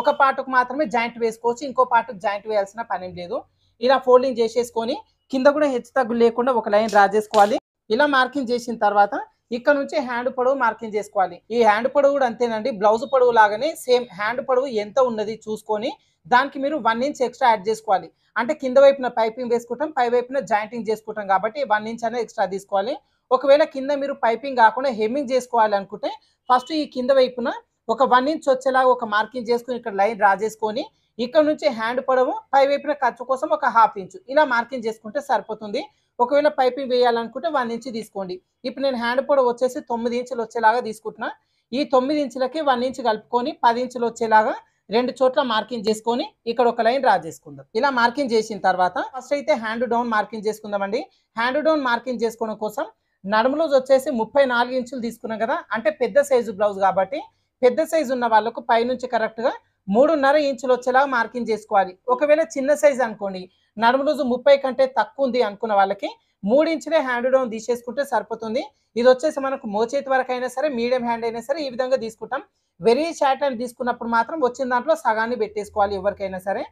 ఒక పాటుకు మాత్రమే జాయింట్ వేసుకోవచ్చు ఇంకో పార్ట్కు జాయింట్ వేయాల్సిన పని లేదు ఇలా ఫోల్డింగ్ చేసేసుకొని కింద కూడా హెచ్చు తగ్గులు లేకుండా ఒక లైన్ డ్రా చేసుకోవాలి ఇలా మార్కింగ్ చేసిన తర్వాత ఇక్కడ నుంచి హ్యాండ్ పొడవు మార్కింగ్ చేసుకోవాలి ఈ హ్యాండ్ పొడవు కూడా అంతేనండి బ్లౌజ్ పొడవు లాగానే సేమ్ హ్యాండ్ పొడవు ఎంత ఉన్నది చూసుకొని దానికి మీరు వన్ ఇంచ్ ఎక్స్ట్రా యాడ్ చేసుకోవాలి అంటే కింద వైపున పైపింగ్ వేసుకుంటాం పై వైపున జాయింటింగ్ చేసుకుంటాం కాబట్టి వన్ ఇంచ్ అనేది ఎక్స్ట్రా తీసుకోవాలి ఒకవేళ కింద మీరు పైపింగ్ కాకుండా హెమ్మింగ్ చేసుకోవాలనుకుంటే ఫస్ట్ ఈ కింద వైపున ఒక వన్ ఇంచ్ వచ్చేలాగా ఒక మార్కింగ్ చేసుకుని ఇక్కడ లైన్ డ్రా చేసుకొని ఇక్కడ నుంచి హ్యాండ్ పొడవు పై వైపున ఖర్చు కోసం ఒక హాఫ్ ఇంచ్ ఇలా మార్కింగ్ చేసుకుంటే సరిపోతుంది ఒకవేళ పైపింగ్ వేయాలనుకుంటే వన్ ఇంచ్ తీసుకోండి ఇప్పుడు నేను హ్యాండ్ పొడవు వచ్చేసి తొమ్మిది ఇంచులు వచ్చేలాగా తీసుకుంటున్నా ఈ తొమ్మిది ఇంచులకి వన్ ఇంచ్ కలుపుకొని పది ఇంచులు వచ్చేలాగా రెండు చోట్ల మార్కింగ్ చేసుకొని ఇక్కడ ఒక లైన్ డ్రా చేసుకుందాం ఇలా మార్కింగ్ చేసిన తర్వాత ఫస్ట్ అయితే హ్యాండ్ డౌన్ మార్కింగ్ చేసుకుందామండి హ్యాండ్ డౌన్ మార్కింగ్ చేసుకోవడం కోసం నడుములోజ్ వచ్చేసి ముప్పై నాలుగు ఇంచులు తీసుకున్నాం కదా అంటే పెద్ద సైజు బ్లౌజ్ కాబట్టి పెద్ద సైజు ఉన్న వాళ్ళకు పైనుంచి కరెక్ట్గా మూడున్నర ఇంచులు వచ్చేలాగా మార్కింగ్ చేసుకోవాలి ఒకవేళ చిన్న సైజ్ అనుకోండి నడుము రోజు ముప్పై కంటే తక్కువ ఉంది అనుకున్న వాళ్ళకి మూడు ఇంచులే హ్యాండ్ డౌన్ తీసేసుకుంటే సరిపోతుంది ఇది వచ్చేసి మనకు మోచేతి వరకు అయినా సరే మీడియం హ్యాండ్ అయినా సరే ఈ విధంగా తీసుకుంటాం వెరీ షార్ట్ హ్యాండ్ తీసుకున్నప్పుడు మాత్రం వచ్చిన దాంట్లో సగాన్ని పెట్టేసుకోవాలి ఎవరికైనా సరే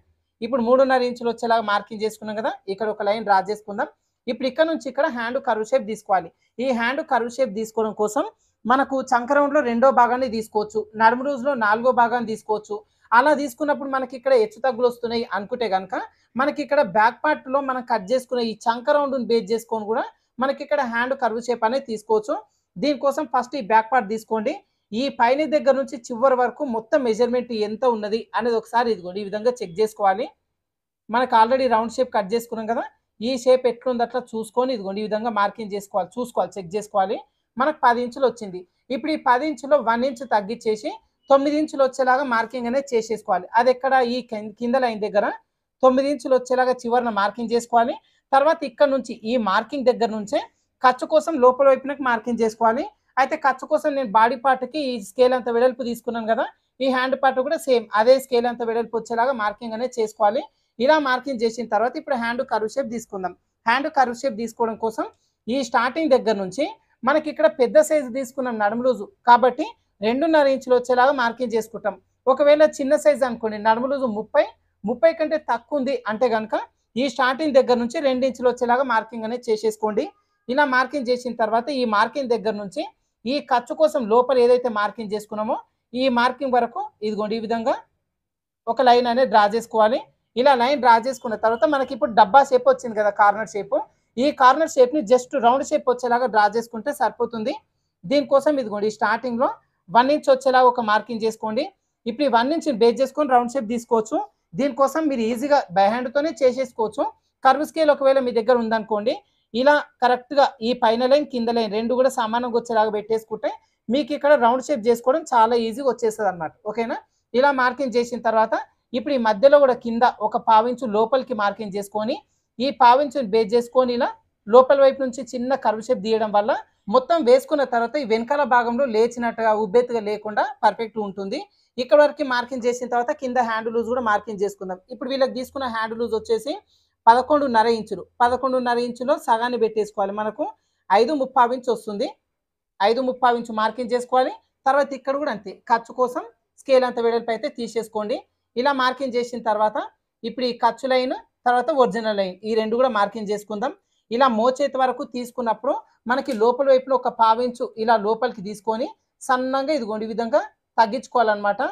ఇప్పుడు మూడున్నర ఇంచులు వచ్చేలాగా మార్కింగ్ చేసుకున్నాం కదా ఇక్కడ ఒక లైన్ రాజేసుకుందాం చేసుకుందాం ఇప్పుడు ఇక్కడ నుంచి ఇక్కడ హ్యాండ్ కర్వ్ షేప్ తీసుకోవాలి ఈ హ్యాండ్ కర్వ్ షేప్ తీసుకోవడం కోసం మనకు చంకరౌండ్లో రెండో భాగాన్ని తీసుకోవచ్చు నడుము రోజులో నాలుగో భాగాన్ని తీసుకోవచ్చు అలా తీసుకున్నప్పుడు మనకి ఇక్కడ హెచ్చు తగ్గులు వస్తున్నాయి అనుకుంటే కనుక మనకి ఇక్కడ బ్యాక్ పార్ట్లో మనం కట్ చేసుకునే ఈ చంకరౌండ్ని బేస్ చేసుకొని కూడా మనకి ఇక్కడ హ్యాండ్ కర్వ్ షేప్ అనేది తీసుకోవచ్చు దీనికోసం ఫస్ట్ ఈ బ్యాక్ పార్ట్ తీసుకోండి ఈ పైన దగ్గర నుంచి చివరి వరకు మొత్తం మెజర్మెంట్ ఎంత ఉన్నది అనేది ఒకసారి ఇదిగోండి ఈ విధంగా చెక్ చేసుకోవాలి మనకు ఆల్రెడీ రౌండ్ షేప్ కట్ చేసుకున్నాం కదా ఈ షేప్ ఎట్లుంది అట్లా చూసుకొని ఇదిగోండి ఈ విధంగా మార్కింగ్ చేసుకోవాలి చూసుకోవాలి చెక్ చేసుకోవాలి మనకు పది ఇంచులు వచ్చింది ఇప్పుడు ఈ పది ఇంచులో వన్ ఇంచు తగ్గించేసి తొమ్మిది ఇంచులు వచ్చేలాగా మార్కింగ్ అనేది చేసేసుకోవాలి అది ఎక్కడ ఈ కింద లైన్ దగ్గర తొమ్మిది ఇంచులు వచ్చేలాగా చివరిన మార్కింగ్ చేసుకోవాలి తర్వాత ఇక్కడ నుంచి ఈ మార్కింగ్ దగ్గర నుంచే ఖర్చు కోసం లోపల వైపునకి మార్కింగ్ చేసుకోవాలి అయితే ఖర్చు కోసం నేను బాడీ పార్ట్కి ఈ స్కేల్ అంత వెడల్పు తీసుకున్నాను కదా ఈ హ్యాండ్ పార్ట్ కూడా సేమ్ అదే స్కేల్ అంత వెడల్పు వచ్చేలాగా మార్కింగ్ అనేది చేసుకోవాలి ఇలా మార్కింగ్ చేసిన తర్వాత ఇప్పుడు హ్యాండ్ కరువు షేప్ తీసుకుందాం హ్యాండ్ కరువు షేప్ తీసుకోవడం కోసం ఈ స్టార్టింగ్ దగ్గర నుంచి మనకి ఇక్కడ పెద్ద సైజు తీసుకున్నాం నడుము కాబట్టి రెండున్నర ఇంచులు వచ్చేలాగా మార్కింగ్ చేసుకుంటాం ఒకవేళ చిన్న సైజు అనుకోండి నడుము ముప్పై ముప్పై కంటే తక్కువ ఉంది అంటే కనుక ఈ స్టార్టింగ్ దగ్గర నుంచి రెండు ఇంచులు వచ్చేలాగా మార్కింగ్ అనేది చేసేసుకోండి ఇలా మార్కింగ్ చేసిన తర్వాత ఈ మార్కింగ్ దగ్గర నుంచి ఈ ఖర్చు కోసం లోపల ఏదైతే మార్కింగ్ చేసుకున్నామో ఈ మార్కింగ్ వరకు ఇదిగోండి ఈ విధంగా ఒక లైన్ అనేది డ్రా చేసుకోవాలి ఇలా లైన్ డ్రా చేసుకున్న తర్వాత మనకి ఇప్పుడు డబ్బా షేప్ వచ్చింది కదా కార్నర్ షేప్ ఈ కార్నర్ షేప్ని జస్ట్ రౌండ్ షేప్ వచ్చేలాగా డ్రా చేసుకుంటే సరిపోతుంది దీనికోసం ఇదిగోండి స్టార్టింగ్లో వన్ ఇంచ్ వచ్చేలా ఒక మార్కింగ్ చేసుకోండి ఇప్పుడు ఈ వన్ ఇంచ్ బేస్ చేసుకొని రౌండ్ షేప్ తీసుకోవచ్చు దీనికోసం మీరు ఈజీగా బై హ్యాండ్తోనే చేసేసుకోవచ్చు కర్వ్ స్కేల్ ఒకవేళ మీ దగ్గర ఉందనుకోండి ఇలా కరెక్ట్గా ఈ పైన లైన్ కింద లైన్ రెండు కూడా సమానంగా వచ్చేలాగా పెట్టేసుకుంటే మీకు ఇక్కడ రౌండ్ షేప్ చేసుకోవడం చాలా ఈజీగా వచ్చేస్తుంది అనమాట ఓకేనా ఇలా మార్కింగ్ చేసిన తర్వాత ఇప్పుడు ఈ మధ్యలో కూడా కింద ఒక పావించు లోపలికి మార్కింగ్ చేసుకొని ఈ పావించుని బేస్ చేసుకొని ఇలా లోపల వైపు నుంచి చిన్న కరువు షేప్ తీయడం వల్ల మొత్తం వేసుకున్న తర్వాత ఈ వెనకాల భాగంలో లేచినట్టుగా ఉబ్బెత్తుగా లేకుండా పర్ఫెక్ట్ ఉంటుంది ఇక్కడ వరకు మార్కింగ్ చేసిన తర్వాత కింద హ్యాండ్ లూజ్ కూడా మార్కింగ్ చేసుకుందాం ఇప్పుడు వీళ్ళకి తీసుకున్న హ్యాండ్ లూజ్ వచ్చేసి పదకొండున్నర ఇంచులు పదకొండున్నర ఇంచులో సగాన్ని పెట్టేసుకోవాలి మనకు ఐదు ముప్పావు ఇంచు వస్తుంది ఐదు ముప్పావు ఇంచు మార్కింగ్ చేసుకోవాలి తర్వాత ఇక్కడ కూడా అంతే ఖర్చు కోసం స్కేల్ అంత వెడల్పు అయితే తీసేసుకోండి ఇలా మార్కింగ్ చేసిన తర్వాత ఇప్పుడు ఈ ఖర్చు లైన్ తర్వాత ఒరిజినల్ లైన్ ఈ రెండు కూడా మార్కింగ్ చేసుకుందాం ఇలా మోచేతి వరకు తీసుకున్నప్పుడు మనకి లోపల వైపులో ఒక పావించు ఇలా లోపలికి తీసుకొని సన్నంగా ఇదిగోండి కొన్ని విధంగా తగ్గించుకోవాలన్నమాట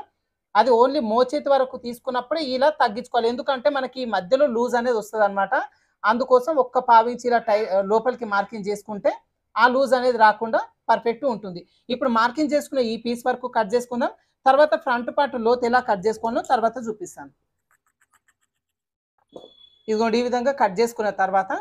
అది ఓన్లీ మోచేతి వరకు తీసుకున్నప్పుడే ఇలా తగ్గించుకోవాలి ఎందుకంటే మనకి ఈ మధ్యలో లూజ్ అనేది వస్తుంది అనమాట అందుకోసం ఒక్క పావించి ఇలా టై లోపలికి మార్కింగ్ చేసుకుంటే ఆ లూజ్ అనేది రాకుండా పర్ఫెక్ట్ ఉంటుంది ఇప్పుడు మార్కింగ్ చేసుకున్న ఈ పీస్ వరకు కట్ చేసుకుందాం తర్వాత ఫ్రంట్ పార్ట్ లోతు ఎలా కట్ చేసుకోవాలో తర్వాత చూపిస్తాను ఇదిగోండి ఈ విధంగా కట్ చేసుకున్న తర్వాత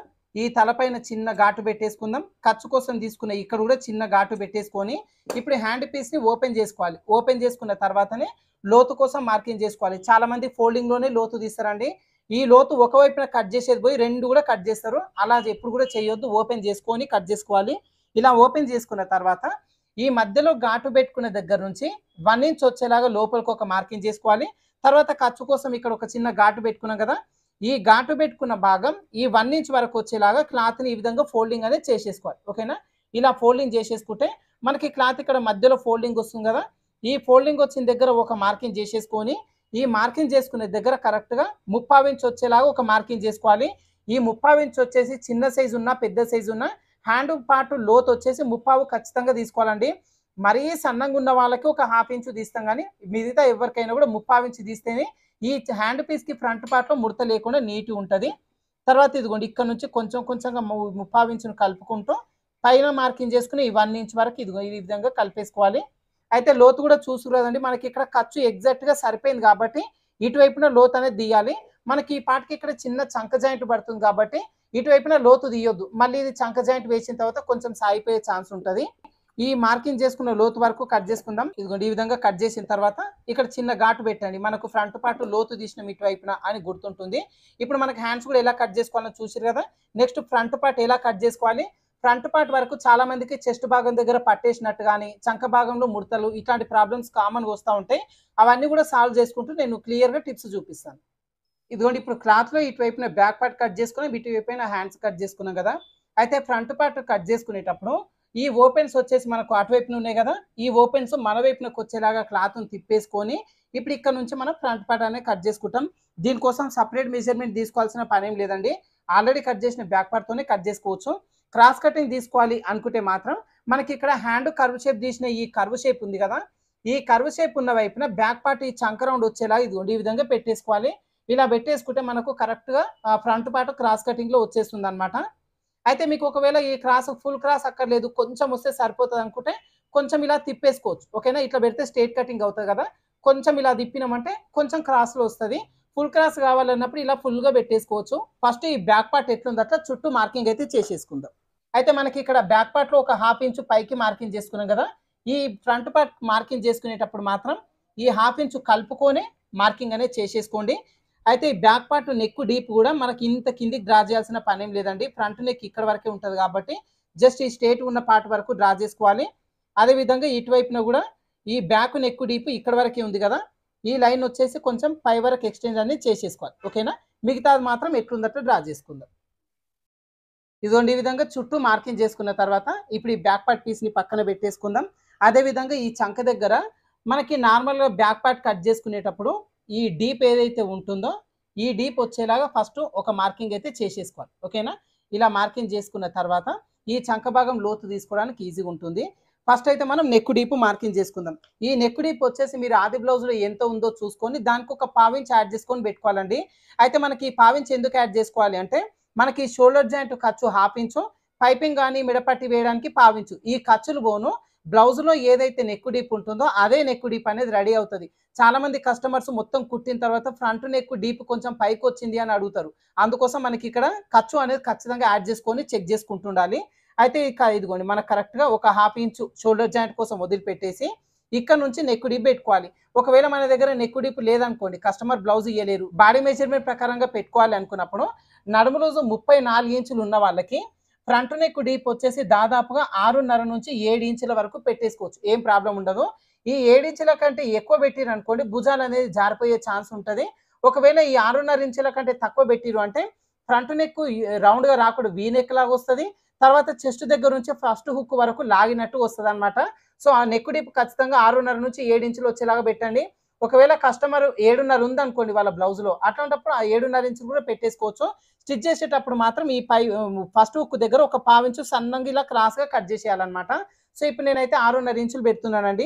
ఈ తలపైన చిన్న ఘాటు పెట్టేసుకుందాం ఖర్చు కోసం తీసుకున్న ఇక్కడ కూడా చిన్న ఘాటు పెట్టేసుకొని ఇప్పుడు హ్యాండ్ పీస్ని ఓపెన్ చేసుకోవాలి ఓపెన్ చేసుకున్న తర్వాతనే లోతు కోసం మార్కింగ్ చేసుకోవాలి చాలామంది ఫోల్డింగ్లోనే లోతు తీస్తారండి ఈ లోతు ఒకవైపున కట్ చేసేది పోయి రెండు కూడా కట్ చేస్తారు అలా ఎప్పుడు కూడా చేయొద్దు ఓపెన్ చేసుకొని కట్ చేసుకోవాలి ఇలా ఓపెన్ చేసుకున్న తర్వాత ఈ మధ్యలో ఘాటు పెట్టుకునే దగ్గర నుంచి వన్ ఇంచ్ వచ్చేలాగా లోపలికి ఒక మార్కింగ్ చేసుకోవాలి తర్వాత ఖర్చు కోసం ఇక్కడ ఒక చిన్న ఘాటు పెట్టుకున్నాం కదా ఈ ఘాటు పెట్టుకున్న భాగం ఈ వన్ ఇంచ్ వరకు వచ్చేలాగా క్లాత్ని ఈ విధంగా ఫోల్డింగ్ అనేది చేసేసుకోవాలి ఓకేనా ఇలా ఫోల్డింగ్ చేసేసుకుంటే మనకి క్లాత్ ఇక్కడ మధ్యలో ఫోల్డింగ్ వస్తుంది కదా ఈ ఫోల్డింగ్ వచ్చిన దగ్గర ఒక మార్కింగ్ చేసేసుకొని ఈ మార్కింగ్ చేసుకునే దగ్గర కరెక్ట్గా ముప్పావు ఇంచ్ వచ్చేలాగా ఒక మార్కింగ్ చేసుకోవాలి ఈ ముప్పావు ఇంచ్ వచ్చేసి చిన్న సైజు ఉన్నా పెద్ద సైజు ఉన్నా హ్యాండ్ పార్ట్ లోత్ వచ్చేసి ముప్పావు ఖచ్చితంగా తీసుకోవాలండి మరీ సన్నంగా ఉన్న వాళ్ళకి ఒక హాఫ్ ఇంచు తీస్తాం కానీ మిగతా ఎవరికైనా కూడా ముప్పావు ఇంచు తీస్తేనే ఈ హ్యాండ్ పీస్కి ఫ్రంట్ పార్ట్లో ముడత లేకుండా నీటి ఉంటుంది తర్వాత ఇదిగోండి ఇక్కడ నుంచి కొంచెం కొంచెంగా ముప్పావు ఇంచును కలుపుకుంటూ పైన మార్కింగ్ చేసుకుని ఈ వన్ ఇంచ్ వరకు ఇదిగో ఈ విధంగా కలిపేసుకోవాలి అయితే లోతు కూడా చూసుకురాదండి మనకి ఇక్కడ ఖర్చు ఎగ్జాక్ట్గా సరిపోయింది కాబట్టి ఇటువైపున లోతు అనేది తీయాలి మనకి ఈ పాటకి ఇక్కడ చిన్న చంక జాయింట్ పడుతుంది కాబట్టి ఇటువైపున లోతు తీయొద్దు మళ్ళీ ఇది చంక జాయింట్ వేసిన తర్వాత కొంచెం సాగిపోయే ఛాన్స్ ఉంటుంది ఈ మార్కింగ్ చేసుకున్న లోతు వరకు కట్ చేసుకుందాం ఇదిగోండి ఈ విధంగా కట్ చేసిన తర్వాత ఇక్కడ చిన్న ఘాటు పెట్టండి మనకు ఫ్రంట్ పార్ట్ లోతు తీసిన ఇటువైపున అని గుర్తుంటుంది ఇప్పుడు మనకు హ్యాండ్స్ కూడా ఎలా కట్ చేసుకోవాలని చూసారు కదా నెక్స్ట్ ఫ్రంట్ పార్ట్ ఎలా కట్ చేసుకోవాలి ఫ్రంట్ పార్ట్ వరకు చాలా మందికి చెస్ట్ భాగం దగ్గర పట్టేసినట్టు కానీ చంక భాగంలో ముడతలు ఇట్లాంటి ప్రాబ్లమ్స్ కామన్గా వస్తూ ఉంటాయి అవన్నీ కూడా సాల్వ్ చేసుకుంటూ నేను క్లియర్గా టిప్స్ చూపిస్తాను ఇదిగోండి ఇప్పుడు క్లాత్లో ఇటువైపున బ్యాక్ పార్ట్ కట్ చేసుకుని ఇటువైపున హ్యాండ్స్ కట్ చేసుకున్నాం కదా అయితే ఫ్రంట్ పార్ట్ కట్ చేసుకునేటప్పుడు ఈ ఓపెన్స్ వచ్చేసి మనకు అటువైపున ఉన్నాయి కదా ఈ ఓపెన్స్ మన వైపునకు వచ్చేలాగా క్లాత్ను తిప్పేసుకొని ఇప్పుడు ఇక్కడ నుంచి మనం ఫ్రంట్ పార్ట్ అనేది కట్ చేసుకుంటాం దీనికోసం సపరేట్ మెజర్మెంట్ తీసుకోవాల్సిన పనేం లేదండి ఆల్రెడీ కట్ చేసిన బ్యాక్ పార్ట్తోనే కట్ చేసుకోవచ్చు క్రాస్ కటింగ్ తీసుకోవాలి అనుకుంటే మాత్రం మనకి ఇక్కడ హ్యాండ్ కర్వ్ షేప్ తీసిన ఈ కర్వ్ షేప్ ఉంది కదా ఈ కర్వ్ షేప్ ఉన్న వైపున బ్యాక్ పార్ట్ ఈ చంక రౌండ్ వచ్చేలా ఇది ఈ విధంగా పెట్టేసుకోవాలి ఇలా పెట్టేసుకుంటే మనకు కరెక్ట్గా ఫ్రంట్ పార్ట్ క్రాస్ కటింగ్లో వచ్చేస్తుంది అనమాట అయితే మీకు ఒకవేళ ఈ క్రాస్ ఫుల్ క్రాస్ అక్కర్లేదు కొంచెం వస్తే సరిపోతుంది అనుకుంటే కొంచెం ఇలా తిప్పేసుకోవచ్చు ఓకేనా ఇట్లా పెడితే స్ట్రేట్ కటింగ్ అవుతుంది కదా కొంచెం ఇలా తిప్పినామంటే కొంచెం క్రాస్లో వస్తుంది ఫుల్ క్రాస్ కావాలన్నప్పుడు ఇలా ఫుల్గా పెట్టేసుకోవచ్చు ఫస్ట్ ఈ బ్యాక్ పార్ట్ ఎట్లుంది అట్లా చుట్టూ మార్కింగ్ అయితే చేసేసుకుందాం అయితే మనకి ఇక్కడ బ్యాక్ పార్ట్లో ఒక హాఫ్ ఇంచు పైకి మార్కింగ్ చేసుకున్నాం కదా ఈ ఫ్రంట్ పార్ట్ మార్కింగ్ చేసుకునేటప్పుడు మాత్రం ఈ హాఫ్ ఇంచు కలుపుకొని మార్కింగ్ అనేది చేసేసుకోండి అయితే ఈ బ్యాక్ పార్ట్ నెక్ డీప్ కూడా మనకి ఇంత కిందికి డ్రా చేయాల్సిన పని ఏం లేదండి ఫ్రంట్ నెక్ ఇక్కడ వరకే ఉంటుంది కాబట్టి జస్ట్ ఈ స్టేట్ ఉన్న పార్ట్ వరకు డ్రా చేసుకోవాలి అదేవిధంగా ఇటువైపున కూడా ఈ బ్యాక్ నెక్ డీప్ ఇక్కడ వరకే ఉంది కదా ఈ లైన్ వచ్చేసి కొంచెం పై వరకు ఎక్స్టెండ్ అనేది చేసేసుకోవాలి ఓకేనా మిగతాది మాత్రం ఎట్లుందట డ్రా చేసుకుందాం ఇదిగోండి ఈ విధంగా చుట్టూ మార్కింగ్ చేసుకున్న తర్వాత ఇప్పుడు ఈ బ్యాక్ పార్ట్ పీస్ని పక్కన పెట్టేసుకుందాం అదేవిధంగా ఈ చంక దగ్గర మనకి నార్మల్గా బ్యాక్ పార్ట్ కట్ చేసుకునేటప్పుడు ఈ డీప్ ఏదైతే ఉంటుందో ఈ డీప్ వచ్చేలాగా ఫస్ట్ ఒక మార్కింగ్ అయితే చేసేసుకోవాలి ఓకేనా ఇలా మార్కింగ్ చేసుకున్న తర్వాత ఈ చంక భాగం లోతు తీసుకోవడానికి ఈజీగా ఉంటుంది ఫస్ట్ అయితే మనం నెక్ డీప్ మార్కింగ్ చేసుకుందాం ఈ నెక్ డీప్ వచ్చేసి మీరు ఆది బ్లౌజ్లో ఎంత ఉందో చూసుకొని దానికి ఒక పావించ్ యాడ్ చేసుకొని పెట్టుకోవాలండి అయితే మనకి ఈ పావించి ఎందుకు యాడ్ చేసుకోవాలి అంటే మనకి షోల్డర్ జాయింట్ ఖర్చు హాఫ్ ఇంచు పైపింగ్ కానీ మిడపట్టి వేయడానికి పావించు ఈ ఖర్చులు పోను బ్లౌజ్లో ఏదైతే నెక్ డీప్ ఉంటుందో అదే నెక్ డీప్ అనేది రెడీ అవుతుంది చాలామంది కస్టమర్స్ మొత్తం కుట్టిన తర్వాత ఫ్రంట్ నెక్ డీప్ కొంచెం పైకి వచ్చింది అని అడుగుతారు అందుకోసం మనకి ఇక్కడ ఖర్చు అనేది ఖచ్చితంగా యాడ్ చేసుకొని చెక్ చేసుకుంటుండాలి అయితే ఇదిగోండి మనకు కరెక్ట్గా ఒక హాఫ్ ఇంచు షోల్డర్ జాయింట్ కోసం వదిలిపెట్టేసి ఇక్కడ నుంచి నెక్ డీప్ పెట్టుకోవాలి ఒకవేళ మన దగ్గర నెక్ డీప్ లేదనుకోండి కస్టమర్ బ్లౌజ్ ఇయ్యలేరు బాడీ మెజర్మెంట్ ప్రకారంగా పెట్టుకోవాలి అనుకున్నప్పుడు నడుము రోజు ముప్పై నాలుగు ఇంచులు ఉన్న వాళ్ళకి ఫ్రంట్ నెక్ డీప్ వచ్చేసి దాదాపుగా ఆరున్నర నుంచి ఏడు ఇంచుల వరకు పెట్టేసుకోవచ్చు ఏం ప్రాబ్లం ఉండదు ఈ ఏడించుల కంటే ఎక్కువ పెట్టిరు అనుకోండి భుజాలు అనేది జారిపోయే ఛాన్స్ ఉంటుంది ఒకవేళ ఈ ఆరున్నర ఇంచుల కంటే తక్కువ పెట్టిరు అంటే ఫ్రంట్ నెక్ రౌండ్గా రాకుండా వీ నెక్ లాగా వస్తుంది తర్వాత చెస్ట్ దగ్గర నుంచి ఫస్ట్ హుక్ వరకు లాగినట్టు వస్తుంది అనమాట సో ఆ నెక్ డీప్ ఖచ్చితంగా ఆరున్నర నుంచి ఏడించులు వచ్చేలాగా పెట్టండి ఒకవేళ కస్టమర్ ఏడున్నర ఉందనుకోండి వాళ్ళ బ్లౌజ్లో అట్లాంటప్పుడు ఆ ఏడున్నర ఇంచులు కూడా పెట్టేసుకోవచ్చు స్టిచ్ చేసేటప్పుడు మాత్రం ఈ పై ఫస్ట్ హుక్ దగ్గర ఒక పావించు సన్నంగా ఇలా క్రాస్గా కట్ చేసేయాలన్నమాట సో ఇప్పుడు నేనైతే ఆరున్నర ఇంచులు పెడుతున్నానండి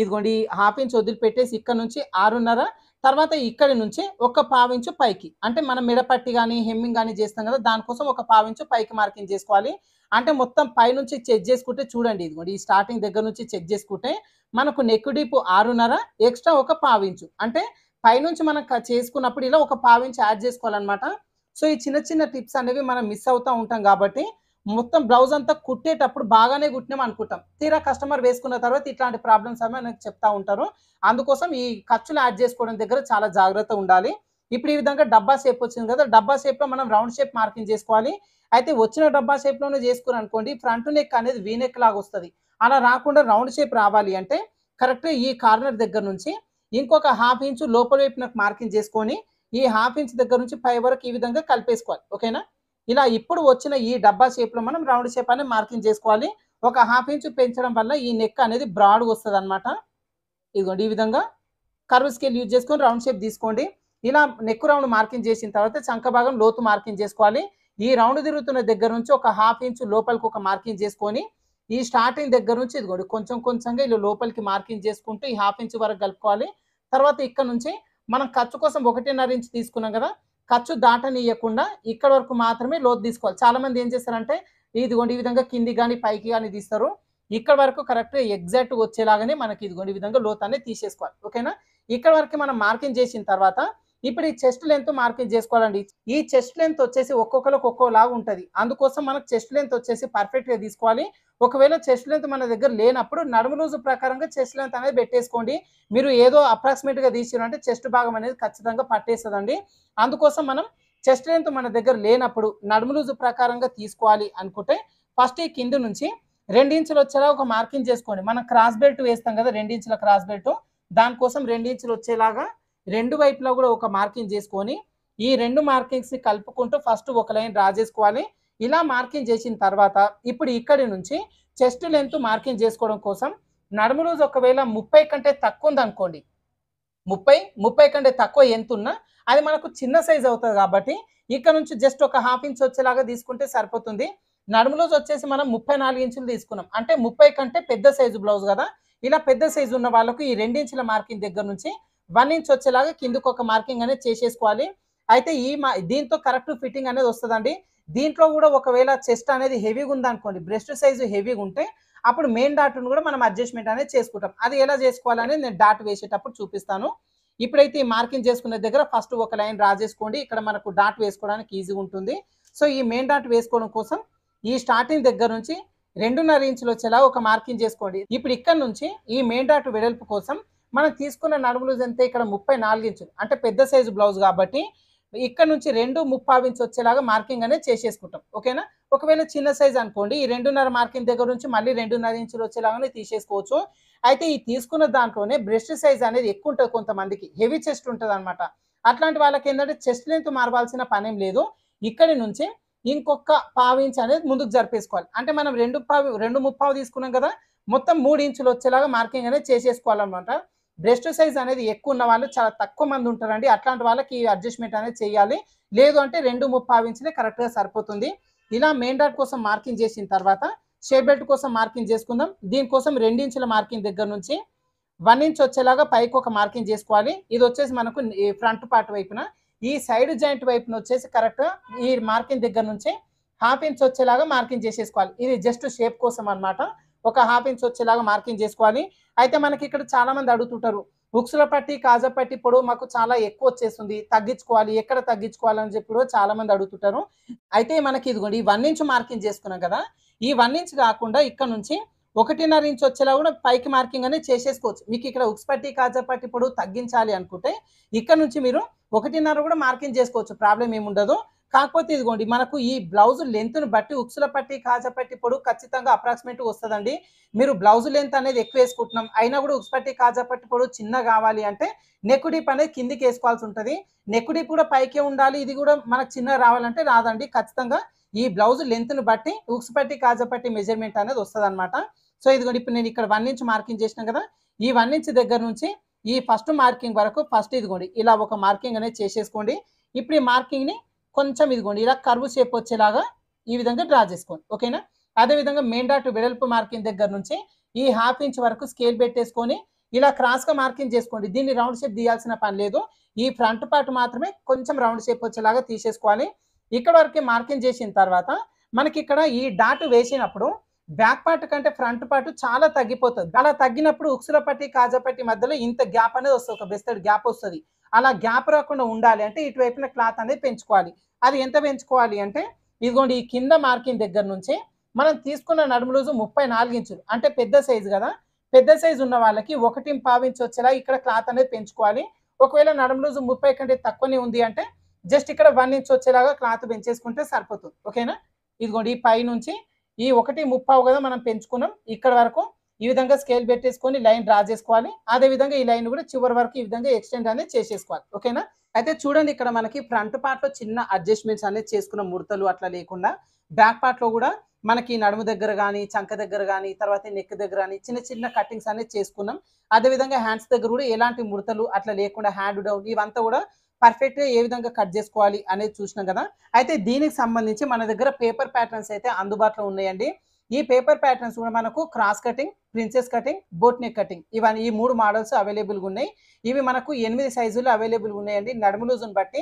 ఇదిగోండి హాఫ్ ఇంచ్ వదిలిపెట్టేసి ఇక్కడ నుంచి ఆరున్నర తర్వాత ఇక్కడి నుంచి ఒక పావించు పైకి అంటే మనం మిడపట్టి కానీ హెమ్మింగ్ కానీ చేస్తాం కదా దానికోసం ఒక పావించు పైకి మార్కింగ్ చేసుకోవాలి అంటే మొత్తం పైనుంచి చెక్ చేసుకుంటే చూడండి ఇదిగోండి ఈ స్టార్టింగ్ దగ్గర నుంచి చెక్ చేసుకుంటే మనకు నెక్ డీపు ఆరున్నర ఎక్స్ట్రా ఒక పావించు అంటే పైనుంచి మనం చేసుకున్నప్పుడు ఇలా ఒక పావించు యాడ్ చేసుకోవాలన్నమాట సో ఈ చిన్న చిన్న టిప్స్ అనేవి మనం మిస్ అవుతూ ఉంటాం కాబట్టి మొత్తం బ్లౌజ్ అంతా కుట్టేటప్పుడు బాగానే కుట్టినాం అనుకుంటాం తీరా కస్టమర్ వేసుకున్న తర్వాత ఇట్లాంటి ప్రాబ్లమ్స్ అవి నాకు చెప్తా ఉంటారు అందుకోసం ఈ ఖర్చులు యాడ్ చేసుకోవడం దగ్గర చాలా జాగ్రత్త ఉండాలి ఇప్పుడు ఈ విధంగా డబ్బా షేప్ వచ్చింది కదా డబ్బా షేప్లో మనం రౌండ్ షేప్ మార్కింగ్ చేసుకోవాలి అయితే వచ్చిన డబ్బా షేప్లోనే చేసుకుని అనుకోండి ఫ్రంట్ నెక్ అనేది వీ నెక్ లాగా వస్తుంది అలా రాకుండా రౌండ్ షేప్ రావాలి అంటే కరెక్ట్ ఈ కార్నర్ దగ్గర నుంచి ఇంకొక హాఫ్ ఇంచు లోపల వైపు నాకు మార్కింగ్ చేసుకొని ఈ హాఫ్ ఇంచ్ దగ్గర నుంచి పై వరకు ఈ విధంగా కలిపేసుకోవాలి ఓకేనా ఇలా ఇప్పుడు వచ్చిన ఈ డబ్బా షేప్లో మనం రౌండ్ షేప్ అనేది మార్కింగ్ చేసుకోవాలి ఒక హాఫ్ ఇంచ్ పెంచడం వల్ల ఈ నెక్ అనేది బ్రాడ్ వస్తుంది అనమాట ఇదిగోండి ఈ విధంగా కర్వ్ స్కేల్ యూజ్ చేసుకొని రౌండ్ షేప్ తీసుకోండి ఇలా నెక్ రౌండ్ మార్కింగ్ చేసిన తర్వాత చంక భాగం లోతు మార్కింగ్ చేసుకోవాలి ఈ రౌండ్ తిరుగుతున్న దగ్గర నుంచి ఒక హాఫ్ ఇంచ్ లోపలికి ఒక మార్కింగ్ చేసుకొని ఈ స్టార్టింగ్ దగ్గర నుంచి ఇదిగోండి కొంచెం కొంచెంగా ఇలా లోపలికి మార్కింగ్ చేసుకుంటూ ఈ హాఫ్ ఇంచ్ వరకు కలుపుకోవాలి తర్వాత ఇక్కడ నుంచి మనం ఖర్చు కోసం ఒకటిన్నర ఇంచ్ తీసుకున్నాం కదా ఖర్చు దాటనీయకుండా ఇక్కడ వరకు మాత్రమే లోతు తీసుకోవాలి చాలామంది ఏం చేస్తారంటే ఇదిగోండి ఈ విధంగా కింది కానీ పైకి కానీ తీస్తారు ఇక్కడ వరకు కరెక్ట్ ఎగ్జాక్ట్ వచ్చేలాగానే మనకి ఇదిగోండి ఈ విధంగా లోతు అనేది తీసేసుకోవాలి ఓకేనా ఇక్కడ వరకు మనం మార్కింగ్ చేసిన తర్వాత ఇప్పుడు ఈ చెస్ట్ లెంత్ మార్కింగ్ చేసుకోవాలండి ఈ చెస్ట్ లెంత్ వచ్చేసి ఒక్కొక్కరికి ఒక్కోలాగా ఉంటుంది అందుకోసం మనకు చెస్ట్ లెంత్ వచ్చేసి పర్ఫెక్ట్ గా తీసుకోవాలి ఒకవేళ చెస్ట్ లెంత్ మన దగ్గర లేనప్పుడు నడుము రోజు ప్రకారంగా చెస్ట్ లెంత్ అనేది పెట్టేసుకోండి మీరు ఏదో అప్రాక్సిమేట్గా తీసిరంటే చెస్ట్ భాగం అనేది ఖచ్చితంగా పట్టేస్తుందండి అందుకోసం మనం చెస్ట్ లెంత్ మన దగ్గర లేనప్పుడు నడుము రోజు ప్రకారంగా తీసుకోవాలి అనుకుంటే ఫస్ట్ ఈ కింద నుంచి రెండించులు వచ్చేలా ఒక మార్కింగ్ చేసుకోండి మనం క్రాస్ బెల్ట్ వేస్తాం కదా రెండించుల క్రాస్ బెల్ట్ దానికోసం రెండించులు వచ్చేలాగా రెండు వైపులో కూడా ఒక మార్కింగ్ చేసుకొని ఈ రెండు మార్కింగ్స్ని కలుపుకుంటూ ఫస్ట్ ఒక లైన్ డ్రా చేసుకోవాలి ఇలా మార్కింగ్ చేసిన తర్వాత ఇప్పుడు ఇక్కడి నుంచి చెస్ట్ లెంత్ మార్కింగ్ చేసుకోవడం కోసం నడుము రోజు ఒకవేళ ముప్పై కంటే తక్కువ ఉందనుకోండి ముప్పై ముప్పై కంటే తక్కువ ఎంత ఉన్నా అది మనకు చిన్న సైజ్ అవుతుంది కాబట్టి ఇక్కడ నుంచి జస్ట్ ఒక హాఫ్ ఇంచ్ వచ్చేలాగా తీసుకుంటే సరిపోతుంది నడుము రోజు వచ్చేసి మనం ముప్పై నాలుగు ఇంచులు తీసుకున్నాం అంటే ముప్పై కంటే పెద్ద సైజు బ్లౌజ్ కదా ఇలా పెద్ద సైజు ఉన్న వాళ్ళకు ఈ రెండించుల మార్కింగ్ దగ్గర నుంచి వన్ ఇంచ్ వచ్చేలాగా కిందకు ఒక మార్కింగ్ అనేది చేసేసుకోవాలి అయితే ఈ దీంతో కరెక్ట్ ఫిట్టింగ్ అనేది వస్తుందండి దీంట్లో కూడా ఒకవేళ చెస్ట్ అనేది హెవీగా ఉందనుకోండి బ్రెస్ట్ సైజు హెవీగా ఉంటే అప్పుడు మెయిన్ డాట్ను కూడా మనం అడ్జస్ట్మెంట్ అనేది చేసుకుంటాం అది ఎలా చేసుకోవాలనేది నేను డాట్ వేసేటప్పుడు చూపిస్తాను ఇప్పుడైతే ఈ మార్కింగ్ చేసుకునే దగ్గర ఫస్ట్ ఒక లైన్ రా చేసుకోండి ఇక్కడ మనకు డాట్ వేసుకోవడానికి ఈజీగా ఉంటుంది సో ఈ మెయిన్ డాట్ వేసుకోవడం కోసం ఈ స్టార్టింగ్ దగ్గర నుంచి రెండున్నర ఇంచులు వచ్చేలా ఒక మార్కింగ్ చేసుకోండి ఇప్పుడు ఇక్కడ నుంచి ఈ మెయిన్ డాట్ వెడల్పు కోసం మనం తీసుకున్న నడుములు లూజ్ ఎంత ఇక్కడ ముప్పై నాలుగు ఇంచులు అంటే పెద్ద సైజు బ్లౌజ్ కాబట్టి ఇక్కడ నుంచి రెండు ముప్పావు ఇంచు వచ్చేలాగా మార్కింగ్ అనేది చేసేసుకుంటాం ఓకేనా ఒకవేళ చిన్న సైజ్ అనుకోండి ఈ రెండున్నర మార్కింగ్ దగ్గర నుంచి మళ్ళీ రెండున్నర ఇంచులు వచ్చేలాగానే తీసేసుకోవచ్చు అయితే ఈ తీసుకున్న దాంట్లోనే బ్రెస్ట్ సైజ్ అనేది ఎక్కువ ఉంటుంది కొంతమందికి హెవీ చెస్ట్ ఉంటుంది అనమాట అట్లాంటి వాళ్ళకి ఏంటంటే చెస్ట్ లెంత్ మారవాల్సిన పనేం లేదు ఇక్కడి నుంచి ఇంకొక పావు ఇంచు అనేది ముందుకు జరిపేసుకోవాలి అంటే మనం రెండు పావు రెండు ముప్పావు తీసుకున్నాం కదా మొత్తం మూడు ఇంచులు వచ్చేలాగా మార్కింగ్ అనేది చేసేసుకోవాలన్నమాట బ్రెస్ట్ సైజ్ అనేది ఎక్కువ ఉన్న వాళ్ళు చాలా తక్కువ మంది ఉంటారండి అట్లాంటి వాళ్ళకి అడ్జస్ట్మెంట్ అనేది చేయాలి లేదు అంటే రెండు ముప్పై ఇంచులే కరెక్ట్గా సరిపోతుంది ఇలా మెయిన్ డాట్ కోసం మార్కింగ్ చేసిన తర్వాత షే బెల్ట్ కోసం మార్కింగ్ చేసుకుందాం దీనికోసం రెండించుల మార్కింగ్ దగ్గర నుంచి వన్ ఇంచ్ వచ్చేలాగా పైకి ఒక మార్కింగ్ చేసుకోవాలి ఇది వచ్చేసి మనకు ఫ్రంట్ పార్ట్ వైపున ఈ సైడ్ జాయింట్ వైపున వచ్చేసి కరెక్ట్గా ఈ మార్కింగ్ దగ్గర నుంచి హాఫ్ ఇంచ్ వచ్చేలాగా మార్కింగ్ చేసేసుకోవాలి ఇది జస్ట్ షేప్ కోసం అనమాట ఒక హాఫ్ ఇంచ్ వచ్చేలాగా మార్కింగ్ చేసుకోవాలి అయితే మనకి ఇక్కడ చాలా మంది అడుగుతుంటారు బుక్స్ల పట్టి కాజా పట్టి పొడవు మాకు చాలా ఎక్కువ వచ్చేస్తుంది తగ్గించుకోవాలి ఎక్కడ తగ్గించుకోవాలి అని చెప్పి చాలా మంది అడుగుతుంటారు అయితే మనకి ఇదిగోండి ఈ వన్ ఇంచ్ మార్కింగ్ చేసుకున్నాం కదా ఈ వన్ ఇంచ్ కాకుండా ఇక్కడ నుంచి ఒకటిన్నర ఇంచ్ వచ్చేలా కూడా పైకి మార్కింగ్ అనేది చేసేసుకోవచ్చు మీకు ఇక్కడ ఉక్స్ పట్టి కాజా పట్టి పొడవు తగ్గించాలి అనుకుంటే ఇక్కడ నుంచి మీరు ఒకటిన్నర కూడా మార్కింగ్ చేసుకోవచ్చు ప్రాబ్లం ఏముండదు కాకపోతే ఇదిగోండి మనకు ఈ బ్లౌజ్ లెంత్ను బట్టి ఉక్సుల పట్టి కాజా పట్టి పొడుగు ఖచ్చితంగా అప్రాక్సిమేట్ వస్తుందండి మీరు బ్లౌజ్ లెంత్ అనేది ఎక్కువ వేసుకుంటున్నాం అయినా కూడా ఉక్స్ పట్టి కాజా పట్టి పొడుగు చిన్న కావాలి అంటే నెక్ అనేది కిందికి వేసుకోవాల్సి ఉంటుంది నెక్ కూడా పైకే ఉండాలి ఇది కూడా మనకు చిన్న రావాలంటే రాదండి ఖచ్చితంగా ఈ బ్లౌజ్ లెంత్ను బట్టి ఉక్స్ పట్టి కాజా పట్టి మెజర్మెంట్ అనేది వస్తుంది అనమాట సో ఇదిగోండి ఇప్పుడు నేను ఇక్కడ వన్ ఇంచ్ మార్కింగ్ చేసిన కదా ఈ వన్ ఇంచ్ దగ్గర నుంచి ఈ ఫస్ట్ మార్కింగ్ వరకు ఫస్ట్ ఇదిగోండి ఇలా ఒక మార్కింగ్ అనేది చేసేసుకోండి ఇప్పుడు ఈ మార్కింగ్ని కొంచెం ఇదిగోండి ఇలా కర్వ్ షేప్ వచ్చేలాగా ఈ విధంగా డ్రా చేసుకోండి ఓకేనా అదేవిధంగా మెయిన్ డాట్ వెడల్పు మార్కింగ్ దగ్గర నుంచి ఈ హాఫ్ ఇంచ్ వరకు స్కేల్ పెట్టేసుకొని ఇలా క్రాస్గా మార్కింగ్ చేసుకోండి దీన్ని రౌండ్ షేప్ తీయాల్సిన పని లేదు ఈ ఫ్రంట్ పార్ట్ మాత్రమే కొంచెం రౌండ్ షేప్ వచ్చేలాగా తీసేసుకోవాలి ఇక్కడ వరకే మార్కింగ్ చేసిన తర్వాత మనకి ఇక్కడ ఈ డాట్ వేసినప్పుడు బ్యాక్ పార్ట్ కంటే ఫ్రంట్ పార్ట్ చాలా తగ్గిపోతుంది అలా తగ్గినప్పుడు ఉక్సుల పట్టి కాజా పట్టి మధ్యలో ఇంత గ్యాప్ అనేది వస్తుంది ఒక బెస్టెడ్ గ్యాప్ వస్తుంది అలా గ్యాప్ రాకుండా ఉండాలి అంటే ఇటువైపున క్లాత్ అనేది పెంచుకోవాలి అది ఎంత పెంచుకోవాలి అంటే ఇదిగోండి ఈ కింద మార్కింగ్ దగ్గర నుంచి మనం తీసుకున్న నడుము రోజు ముప్పై నాలుగు ఇంచులు అంటే పెద్ద సైజు కదా పెద్ద సైజు ఉన్న వాళ్ళకి ఒకటి పావించి వచ్చేలా ఇక్కడ క్లాత్ అనేది పెంచుకోవాలి ఒకవేళ నడుము రోజు ముప్పై కంటే తక్కువనే ఉంది అంటే జస్ట్ ఇక్కడ వన్ ఇంచ్ వచ్చేలాగా క్లాత్ పెంచేసుకుంటే సరిపోతుంది ఓకేనా ఇదిగోండి ఈ పై నుంచి ఈ ఒకటి ముప్పావు కదా మనం పెంచుకున్నాం ఇక్కడ వరకు ఈ విధంగా స్కేల్ పెట్టేసుకొని లైన్ డ్రా చేసుకోవాలి అదే విధంగా ఈ లైన్ కూడా చివరి వరకు ఈ విధంగా ఎక్స్టెండ్ అనేది చేసేసుకోవాలి ఓకేనా అయితే చూడండి ఇక్కడ మనకి ఫ్రంట్ పార్ట్ లో చిన్న అడ్జస్ట్మెంట్స్ అనేది చేసుకున్న ముడతలు అట్లా లేకుండా బ్యాక్ పార్ట్ లో కూడా మనకి నడుము దగ్గర కానీ చంక దగ్గర కానీ తర్వాత నెక్ దగ్గర కానీ చిన్న చిన్న కట్టింగ్స్ అనేది చేసుకున్నాం అదేవిధంగా హ్యాండ్స్ దగ్గర కూడా ఎలాంటి ముడతలు అట్లా లేకుండా హ్యాండ్ డౌన్ ఇవంతా కూడా పర్ఫెక్ట్గా ఏ విధంగా కట్ చేసుకోవాలి అనేది చూసినాం కదా అయితే దీనికి సంబంధించి మన దగ్గర పేపర్ ప్యాటర్న్స్ అయితే అందుబాటులో ఉన్నాయండి ఈ పేపర్ ప్యాటర్న్స్ కూడా మనకు cross cutting princess cutting boat neck cutting ఇవన్నీ ఈ మూడు మోడల్స్ అవైలబుల్గా ఉన్నాయి ఇవి మనకు ఎనిమిది సైజులు అవైలబుల్గా ఉన్నాయండి నడుము లూజును బట్టి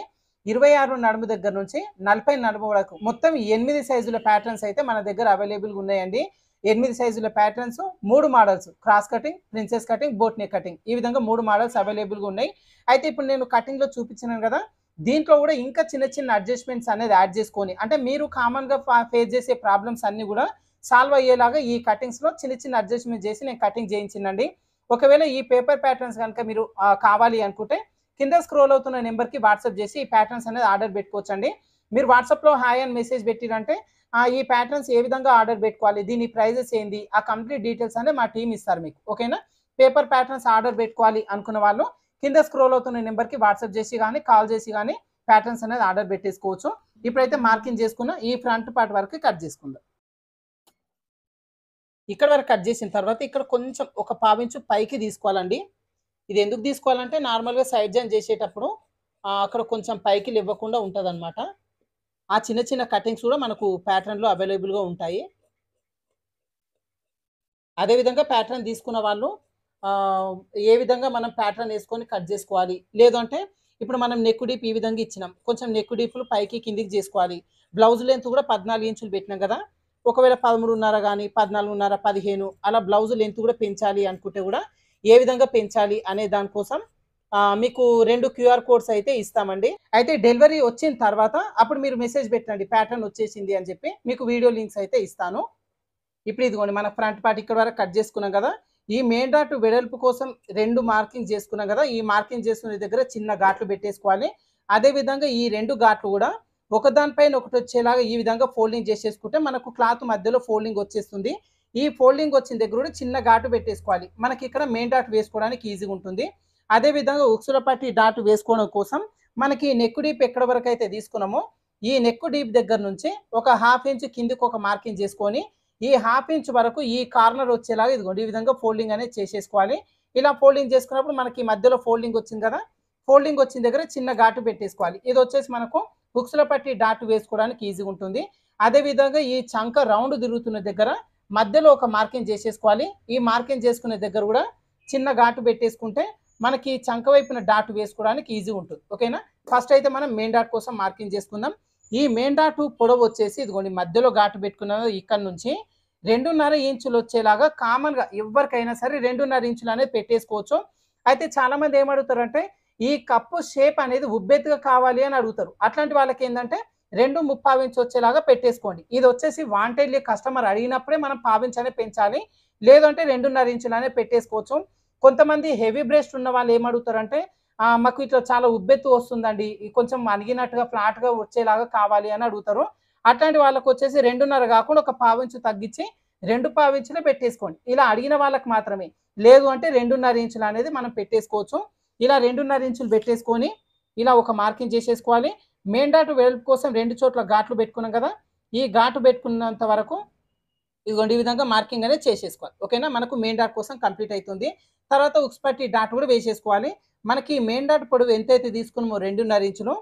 ఇరవై ఆరు నడుము దగ్గర నుంచి నలభై నడుము వరకు మొత్తం ఎనిమిది సైజుల ప్యాటర్న్స్ అయితే మన దగ్గర అవైలబుల్గా ఉన్నాయండి ఎనిమిది సైజుల ప్యాటర్న్స్ మూడు models cross cutting princess cutting boat neck cutting ఈ విధంగా మూడు మోడల్స్ అవైలబుల్గా ఉన్నాయి అయితే ఇప్పుడు నేను కటింగ్లో చూపించినాను కదా దీంట్లో కూడా ఇంకా చిన్న చిన్న అడ్జస్ట్మెంట్స్ అనేది యాడ్ చేసుకొని అంటే మీరు కామన్గా ఫేస్ చేసే ప్రాబ్లమ్స్ అన్నీ కూడా సాల్వ్ అయ్యేలాగా ఈ కటింగ్స్లో చిన్న చిన్న అడ్జస్ట్మెంట్ చేసి నేను కటింగ్ చేయించిందండి ఒకవేళ ఈ పేపర్ ప్యాటర్న్స్ కనుక మీరు కావాలి అనుకుంటే కింద స్క్రోల్ అవుతున్న నెంబర్కి వాట్సాప్ చేసి ఈ ప్యాటర్న్స్ అనేది ఆర్డర్ పెట్టుకోవచ్చండి మీరు వాట్సాప్లో హాయ్ అని మెసేజ్ పెట్టిరంటే ఈ ప్యాటర్న్స్ ఏ విధంగా ఆర్డర్ పెట్టుకోవాలి దీని ప్రైజెస్ ఏంది ఆ కంప్లీట్ డీటెయిల్స్ అనేది మా టీం ఇస్తారు మీకు ఓకేనా పేపర్ ప్యాటర్న్స్ ఆర్డర్ పెట్టుకోవాలి అనుకున్న వాళ్ళు కింద స్క్రోల్ అవుతున్న నెంబర్కి వాట్సాప్ చేసి కానీ కాల్ చేసి కానీ ప్యాటర్న్స్ అనేది ఆర్డర్ పెట్టేసుకోవచ్చు ఇప్పుడైతే మార్కింగ్ చేసుకున్న ఈ ఫ్రంట్ పార్ట్ వరకు కట్ చేసుకుందాం ఇక్కడ వరకు కట్ చేసిన తర్వాత ఇక్కడ కొంచెం ఒక పావించు పైకి తీసుకోవాలండి ఇది ఎందుకు తీసుకోవాలంటే నార్మల్గా సైడ్ జాయిన్ చేసేటప్పుడు అక్కడ కొంచెం పైకి ఇవ్వకుండా ఉంటుంది ఆ చిన్న చిన్న కటింగ్స్ కూడా మనకు ప్యాటర్న్లో అవైలబుల్గా ఉంటాయి అదేవిధంగా ప్యాటర్న్ తీసుకున్న వాళ్ళు ఏ విధంగా మనం ప్యాటర్న్ వేసుకొని కట్ చేసుకోవాలి లేదంటే ఇప్పుడు మనం నెక్ డీప్ ఈ విధంగా ఇచ్చినాం కొంచెం నెక్ డీప్లు పైకి కిందికి చేసుకోవాలి బ్లౌజ్ లెంత్ కూడా పద్నాలుగు ఇంచులు పెట్టినాం కదా ఒకవేళ పదమూడున్నర కానీ పద్నాలుగున్నర పదిహేను అలా బ్లౌజ్ లెంత్ కూడా పెంచాలి అనుకుంటే కూడా ఏ విధంగా పెంచాలి అనే దానికోసం మీకు రెండు క్యూఆర్ కోడ్స్ అయితే ఇస్తామండి అయితే డెలివరీ వచ్చిన తర్వాత అప్పుడు మీరు మెసేజ్ పెట్టండి ప్యాటర్న్ వచ్చేసింది అని చెప్పి మీకు వీడియో లింక్స్ అయితే ఇస్తాను ఇప్పుడు ఇదిగోండి మన ఫ్రంట్ పార్ట్ ఇక్కడ వరకు కట్ చేసుకున్నాం కదా ఈ మెయిన్ డాట్ వెడల్పు కోసం రెండు మార్కింగ్ చేసుకున్నాం కదా ఈ మార్కింగ్ చేసుకునే దగ్గర చిన్న ఘాట్లు పెట్టేసుకోవాలి అదేవిధంగా ఈ రెండు ఘాట్లు కూడా ఒకదానిపైన ఒకటి వచ్చేలాగా ఈ విధంగా ఫోల్డింగ్ చేసేసుకుంటే మనకు క్లాత్ మధ్యలో ఫోల్డింగ్ వచ్చేస్తుంది ఈ ఫోల్డింగ్ వచ్చిన దగ్గర కూడా చిన్న ఘాటు పెట్టేసుకోవాలి మనకి ఇక్కడ మెయిన్ డాట్ వేసుకోవడానికి ఈజీగా ఉంటుంది అదేవిధంగా ఉక్సులపాటి డాట్ వేసుకోవడం కోసం మనకి నెక్ డీప్ ఎక్కడ వరకు అయితే తీసుకున్నామో ఈ నెక్ డీప్ దగ్గర నుంచి ఒక హాఫ్ ఇంచ్ కిందికి ఒక మార్కింగ్ చేసుకొని ఈ హాఫ్ ఇంచ్ వరకు ఈ కార్నర్ వచ్చేలాగా ఇదిగోండి ఈ విధంగా ఫోల్డింగ్ అనేది చేసేసుకోవాలి ఇలా ఫోల్డింగ్ చేసుకున్నప్పుడు మనకి మధ్యలో ఫోల్డింగ్ వచ్చింది కదా ఫోల్డింగ్ వచ్చిన దగ్గర చిన్న ఘాటు పెట్టేసుకోవాలి ఇది వచ్చేసి మనకు బుక్స్లో పట్టి డాట్ వేసుకోవడానికి ఈజీగా ఉంటుంది అదేవిధంగా ఈ చంక రౌండ్ తిరుగుతున్న దగ్గర మధ్యలో ఒక మార్కింగ్ చేసేసుకోవాలి ఈ మార్కింగ్ చేసుకునే దగ్గర కూడా చిన్న ఘాటు పెట్టేసుకుంటే మనకి చంక వైపున డాట్ వేసుకోవడానికి ఈజీ ఉంటుంది ఓకేనా ఫస్ట్ అయితే మనం మెయిన్ డాట్ కోసం మార్కింగ్ చేసుకుందాం ఈ మెయిన్ డాట్ పొడవు వచ్చేసి ఇదిగోండి మధ్యలో ఘాటు పెట్టుకున్నది ఇక్కడ నుంచి రెండున్నర ఇంచులు వచ్చేలాగా కామన్గా ఎవరికైనా సరే రెండున్నర ఇంచులు అనేది పెట్టేసుకోవచ్చు అయితే చాలామంది ఏమడుగుతారంటే ఈ కప్పు షేప్ అనేది ఉబ్బెత్తుగా కావాలి అని అడుగుతారు అట్లాంటి వాళ్ళకి ఏంటంటే రెండు ముప్పావించి వచ్చేలాగా పెట్టేసుకోండి ఇది వచ్చేసి వాంటెడ్లీ కస్టమర్ అడిగినప్పుడే మనం పావించనే పెంచాలి లేదంటే రెండున్నర ఇంచులనే పెట్టేసుకోవచ్చు కొంతమంది హెవీ బ్రెస్ట్ ఉన్న వాళ్ళు ఏమడుగుతారంటే మాకు ఇట్లా చాలా ఉబ్బెత్తు వస్తుందండి కొంచెం అణిగినట్టుగా ఫ్లాట్గా వచ్చేలాగా కావాలి అని అడుగుతారు అట్లాంటి వాళ్ళకు వచ్చేసి రెండున్నర కాకుండా ఒక పావించు తగ్గించి రెండు పావించులే పెట్టేసుకోండి ఇలా అడిగిన వాళ్ళకి మాత్రమే లేదు అంటే రెండున్నర ఇంచులు అనేది మనం పెట్టేసుకోవచ్చు ఇలా రెండున్నర ఇంచులు పెట్టేసుకొని ఇలా ఒక మార్కింగ్ చేసేసుకోవాలి మెయిన్ డాట్ కోసం రెండు చోట్ల ఘాట్లు పెట్టుకున్నాం కదా ఈ ఘాటు పెట్టుకున్నంత వరకు ఇదిగోండి ఈ విధంగా మార్కింగ్ అనేది చేసేసుకోవాలి ఓకేనా మనకు మెయిన్ డాట్ కోసం కంప్లీట్ అవుతుంది తర్వాత ఉక్స్పట్టి డాట్ కూడా వేసేసుకోవాలి మనకి మెయిన్ డాట్ పొడవు ఎంతైతే తీసుకున్నామో రెండున్నర ఇంచులు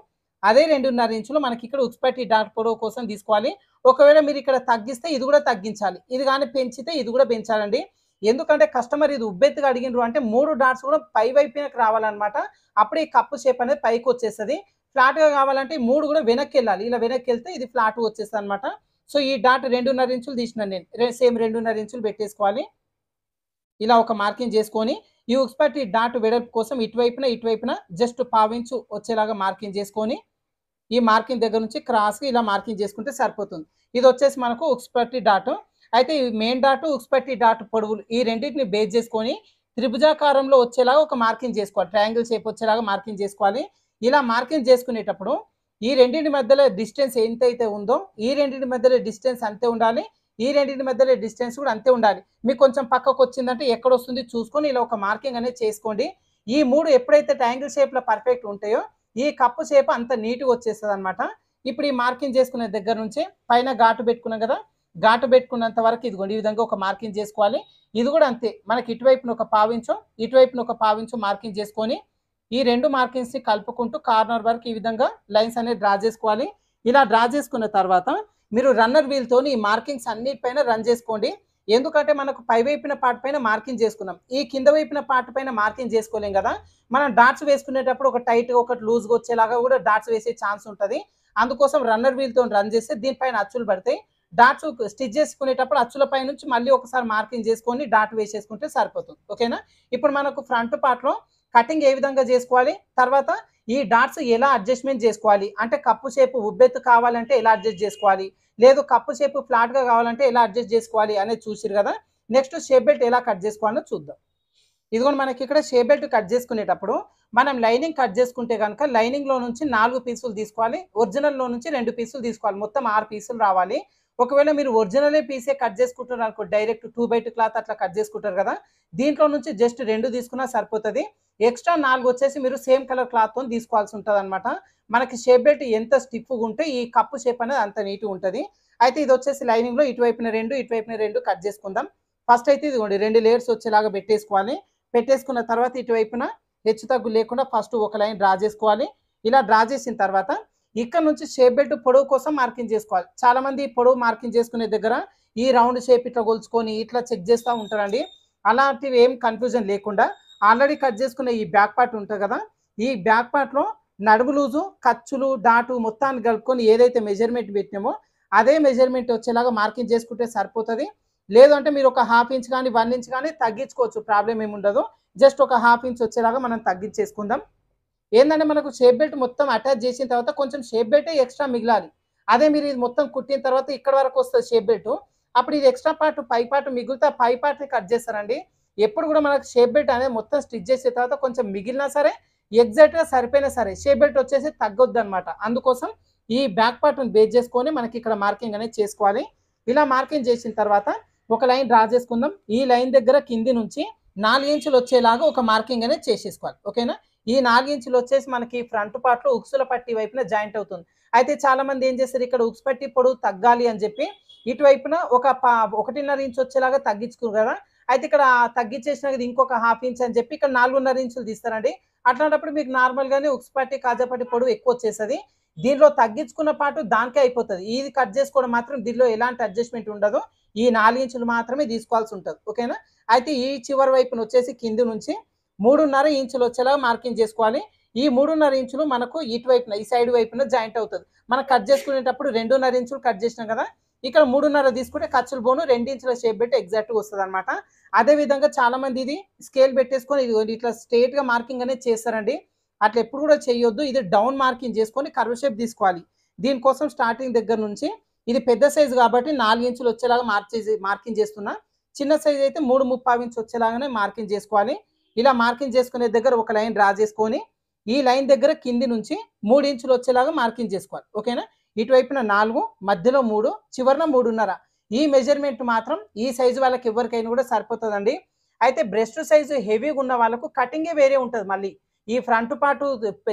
అదే రెండున్నర ఇంచులు మనకి ఇక్కడ ఉక్స్పట్టి డాట్ పొడవు కోసం తీసుకోవాలి ఒకవేళ మీరు ఇక్కడ తగ్గిస్తే ఇది కూడా తగ్గించాలి ఇది కానీ పెంచితే ఇది కూడా పెంచాలండి ఎందుకంటే కస్టమర్ ఇది ఉబ్బెత్తుగా అడిగినారు అంటే మూడు డాట్స్ కూడా పై వైపునకు రావాలన్నమాట అప్పుడు ఈ కప్పు షేప్ అనేది పైకి వచ్చేస్తుంది ఫ్లాట్గా కావాలంటే మూడు కూడా వెనక్కి వెళ్ళాలి ఇలా వెనక్కి వెళ్తే ఇది ఫ్లాట్ వచ్చేస్తుంది అనమాట సో ఈ డాట్ రెండున్నర ఇంచులు తీసినాను నేను సేమ్ రెండున్నర ఇంచులు పెట్టేసుకోవాలి ఇలా ఒక మార్కింగ్ చేసుకొని ఈ ఉక్స్పట్ ఈ డాట్ వెడల్పు కోసం ఇటువైపున ఇటువైపున జస్ట్ పావించు వచ్చేలాగా మార్కింగ్ చేసుకొని ఈ మార్కింగ్ దగ్గర నుంచి క్రాస్కి ఇలా మార్కింగ్ చేసుకుంటే సరిపోతుంది ఇది వచ్చేసి మనకు ఉక్స్పట్టి డాట్ అయితే ఈ మెయిన్ డాట్ ఉక్స్పట్టి డాట్ పొడవులు ఈ రెండింటిని బేస్ చేసుకొని త్రిభుజాకారంలో వచ్చేలాగా ఒక మార్కింగ్ చేసుకోవాలి ట్రయాంగిల్ షేప్ వచ్చేలాగా మార్కింగ్ చేసుకోవాలి ఇలా మార్కింగ్ చేసుకునేటప్పుడు ఈ రెండింటి మధ్యలో డిస్టెన్స్ ఎంత అయితే ఉందో ఈ రెండింటి మధ్యలో డిస్టెన్స్ అంతే ఉండాలి ఈ రెండింటి మధ్యలో డిస్టెన్స్ కూడా అంతే ఉండాలి మీకు కొంచెం పక్కకు వచ్చిందంటే ఎక్కడ వస్తుంది చూసుకొని ఇలా ఒక మార్కింగ్ అనేది చేసుకోండి ఈ మూడు ఎప్పుడైతే ట్రయాంగిల్ షేప్లో పర్ఫెక్ట్ ఉంటాయో ఈ కప్పు షేప్ అంత నీట్గా వచ్చేస్తుంది ఇప్పుడు ఈ మార్కింగ్ చేసుకునే దగ్గర నుంచి పైన ఘాటు పెట్టుకున్నాం కదా ఘాటు పెట్టుకున్నంత వరకు ఇదిగోండి ఈ విధంగా ఒక మార్కింగ్ చేసుకోవాలి ఇది కూడా అంతే మనకి ఇటువైపున ఒక పావించు ఇటువైపున ఒక పావించు మార్కింగ్ చేసుకొని ఈ రెండు మార్కింగ్స్ని కలుపుకుంటూ కార్నర్ వరకు ఈ విధంగా లైన్స్ అనేది డ్రా చేసుకోవాలి ఇలా డ్రా చేసుకున్న తర్వాత మీరు రన్నర్ వీల్తో ఈ మార్కింగ్స్ అన్నిటిపైన రన్ చేసుకోండి ఎందుకంటే మనకు పై వైపున పార్ట్ పైన మార్కింగ్ చేసుకున్నాం ఈ కింద వైపున పార్ట్ పైన మార్కింగ్ చేసుకోలేం కదా మనం డాట్స్ వేసుకునేటప్పుడు ఒక టైట్ ఒకటి లూజ్గా వచ్చేలాగా కూడా డాట్స్ వేసే ఛాన్స్ ఉంటుంది అందుకోసం రన్నర్ వీల్తో రన్ చేస్తే దీనిపైన అచ్చులు పడతాయి డాట్స్ స్టిచ్ చేసుకునేటప్పుడు అచ్చులపై నుంచి మళ్ళీ ఒకసారి మార్కింగ్ చేసుకొని డాట్ వేసేసుకుంటే సరిపోతుంది ఓకేనా ఇప్పుడు మనకు ఫ్రంట్ పార్ట్లో కటింగ్ ఏ విధంగా చేసుకోవాలి తర్వాత ఈ డాట్స్ ఎలా అడ్జస్ట్మెంట్ చేసుకోవాలి అంటే కప్పు షేపు ఉబ్బెత్తు కావాలంటే ఎలా అడ్జస్ట్ చేసుకోవాలి లేదు కప్పు షేపు ఫ్లాట్గా కావాలంటే ఎలా అడ్జస్ట్ చేసుకోవాలి అనేది చూసిరు కదా నెక్స్ట్ షేప్ బెల్ట్ ఎలా కట్ చేసుకోవాలో చూద్దాం ఇదిగోండి మనకి ఇక్కడ షేప్ బెల్ట్ కట్ చేసుకునేటప్పుడు మనం లైనింగ్ కట్ చేసుకుంటే కనుక లైనింగ్లో నుంచి నాలుగు పీసులు తీసుకోవాలి ఒరిజినల్లో నుంచి రెండు పీసులు తీసుకోవాలి మొత్తం ఆరు పీసులు రావాలి ఒకవేళ మీరు ఒరిజినలే పీసే కట్ చేసుకుంటున్నారు అనుకో direct two by two cloth అట్లా కట్ చేసుకుంటారు కదా దీంట్లో నుంచి జస్ట్ రెండు తీసుకున్నా సరిపోతుంది ఎక్స్ట్రా నాలుగు వచ్చేసి మీరు సేమ్ కలర్ క్లాత్తో తీసుకోవాల్సి ఉంటుంది అనమాట మనకి షేప్ బెల్ట్ ఎంత స్టిఫ్గా ఉంటే ఈ కప్పు షేప్ అనేది అంత నీట్గా ఉంటుంది అయితే ఇది వచ్చేసి లైనింగ్లో ఇటువైపున రెండు ఇటువైపున రెండు కట్ చేసుకుందాం ఫస్ట్ అయితే ఇదిగోండి రెండు లేయర్స్ వచ్చేలాగా పెట్టేసుకోవాలి పెట్టేసుకున్న తర్వాత ఇటువైపున హెచ్చు తగ్గు లేకుండా ఫస్ట్ ఒక లైన్ డ్రా చేసుకోవాలి ఇలా డ్రా చేసిన తర్వాత ఇక్కడ నుంచి షేప్ బెల్ట్ పొడవు కోసం మార్కింగ్ చేసుకోవాలి చాలామంది పొడవు మార్కింగ్ చేసుకునే దగ్గర ఈ రౌండ్ షేప్ ఇట్లా కొలుచుకొని ఇట్లా చెక్ చేస్తూ ఉంటారండి అలాంటివి ఏం కన్ఫ్యూజన్ లేకుండా ఆల్రెడీ కట్ చేసుకున్న ఈ బ్యాక్ పార్ట్ ఉంటుంది కదా ఈ బ్యాక్ పార్ట్లో నడుము లూజు ఖర్చులు డాటు మొత్తాన్ని కలుపుకొని ఏదైతే మెజర్మెంట్ పెట్టినామో అదే మెజర్మెంట్ వచ్చేలాగా మార్కింగ్ చేసుకుంటే సరిపోతుంది లేదంటే మీరు ఒక హాఫ్ ఇంచ్ కానీ వన్ ఇంచ్ కానీ తగ్గించుకోవచ్చు ప్రాబ్లం ఏమి ఉండదు జస్ట్ ఒక హాఫ్ ఇంచ్ వచ్చేలాగా మనం తగ్గించేసుకుందాం ఏంటంటే మనకు షేప్ బెల్ట్ మొత్తం అటాచ్ చేసిన తర్వాత కొంచెం షేప్ బెల్టే ఎక్స్ట్రా మిగలాలి అదే మీరు ఇది మొత్తం కుట్టిన తర్వాత ఇక్కడ వరకు వస్తుంది షేప్ బెల్ట్ అప్పుడు ఇది ఎక్స్ట్రా పార్ట్ పై పార్ట్ మిగులుతా పై పార్ట్ని కట్ చేస్తారండి ఎప్పుడు కూడా మనకు షేప్ బెల్ట్ అనేది మొత్తం స్టిచ్ చేసిన తర్వాత కొంచెం మిగిలినా సరే ఎగ్జాక్ట్గా సరిపోయినా సరే షేప్ బెల్ట్ వచ్చేసి తగ్గొద్దు అనమాట అందుకోసం ఈ బ్యాక్ పార్ట్ని బేస్ చేసుకొని మనకి ఇక్కడ మార్కింగ్ అనేది చేసుకోవాలి ఇలా మార్కింగ్ చేసిన తర్వాత ఒక లైన్ డ్రా చేసుకుందాం ఈ లైన్ దగ్గర కింది నుంచి నాలుగు ఇంచులు వచ్చేలాగా ఒక మార్కింగ్ అనేది చేసేసుకోవాలి ఓకేనా ఈ నాగించులు వచ్చేసి మనకి ఫ్రంట్ పార్ట్లో ఉక్సుల పట్టి వైపున జాయింట్ అవుతుంది అయితే చాలామంది ఏం చేస్తారు ఇక్కడ ఉక్స్ పట్టి పొడవు తగ్గాలి అని చెప్పి ఇటువైపున ఒక ఒకటిన్నర ఇంచు వచ్చేలాగా తగ్గించుకున్నారు కదా అయితే ఇక్కడ తగ్గించేసిన ఇంకొక హాఫ్ ఇంచ్ అని చెప్పి ఇక్కడ నాలుగున్నర ఇంచులు తీస్తారండి అట్లాంటప్పుడు మీకు నార్మల్గానే ఉక్స్ పట్టి కాజాపట్టి పొడవు ఎక్కువ వచ్చేస్తుంది దీనిలో తగ్గించుకున్న పాటు దానికే అయిపోతుంది ఇది కట్ చేసుకోవడం మాత్రం దీనిలో ఎలాంటి అడ్జస్ట్మెంట్ ఉండదు ఈ నాలుగు ఇంచులు మాత్రమే తీసుకోవాల్సి ఉంటుంది ఓకేనా అయితే ఈ చివరి వైపున వచ్చేసి కింది నుంచి మూడున్నర ఇంచులు వచ్చేలా మార్కింగ్ చేసుకోవాలి ఈ మూడున్నర ఇంచులు మనకు ఇటువైపున ఈ సైడ్ వైపున జాయింట్ అవుతుంది మనం కట్ చేసుకునేటప్పుడు రెండున్నర ఇంచులు కట్ చేసినాం కదా ఇక్కడ మూడున్నర తీసుకుంటే ఖర్చులు పోను రెండించుల షేప్ పెట్టి ఎగ్జాక్ట్గా వస్తుంది అనమాట అదేవిధంగా చాలామంది ఇది స్కేల్ పెట్టేసుకొని ఇది ఇట్లా స్ట్రేట్గా మార్కింగ్ అనేది చేస్తారండి అట్లా ఎప్పుడు కూడా చేయొద్దు ఇది డౌన్ మార్కింగ్ చేసుకొని కర్వ్ షేప్ తీసుకోవాలి దీనికోసం స్టార్టింగ్ దగ్గర నుంచి ఇది పెద్ద సైజు కాబట్టి నాలుగు ఇంచులు వచ్చేలాగా మార్చేసి మార్కింగ్ చేస్తున్నా చిన్న సైజ్ అయితే మూడు ముప్పై ఇంచు వచ్చేలాగానే మార్కింగ్ చేసుకోవాలి ఇలా మార్కింగ్ చేసుకునే దగ్గర ఒక లైన్ డ్రా చేసుకొని ఈ లైన్ దగ్గర కింది నుంచి మూడు ఇంచులు వచ్చేలాగా మార్కింగ్ చేసుకోవాలి ఓకేనా ఇటువైపున నాలుగు మధ్యలో మూడు చివరిన మూడున్నర ఈ మెజర్మెంట్ మాత్రం ఈ సైజు వాళ్ళకి ఎవరికైనా కూడా సరిపోతుందండి అయితే బ్రెస్ట్ సైజు హెవీగా ఉన్న వాళ్ళకు కటింగే వేరే ఉంటుంది మళ్ళీ ఈ ఫ్రంట్ పార్ట్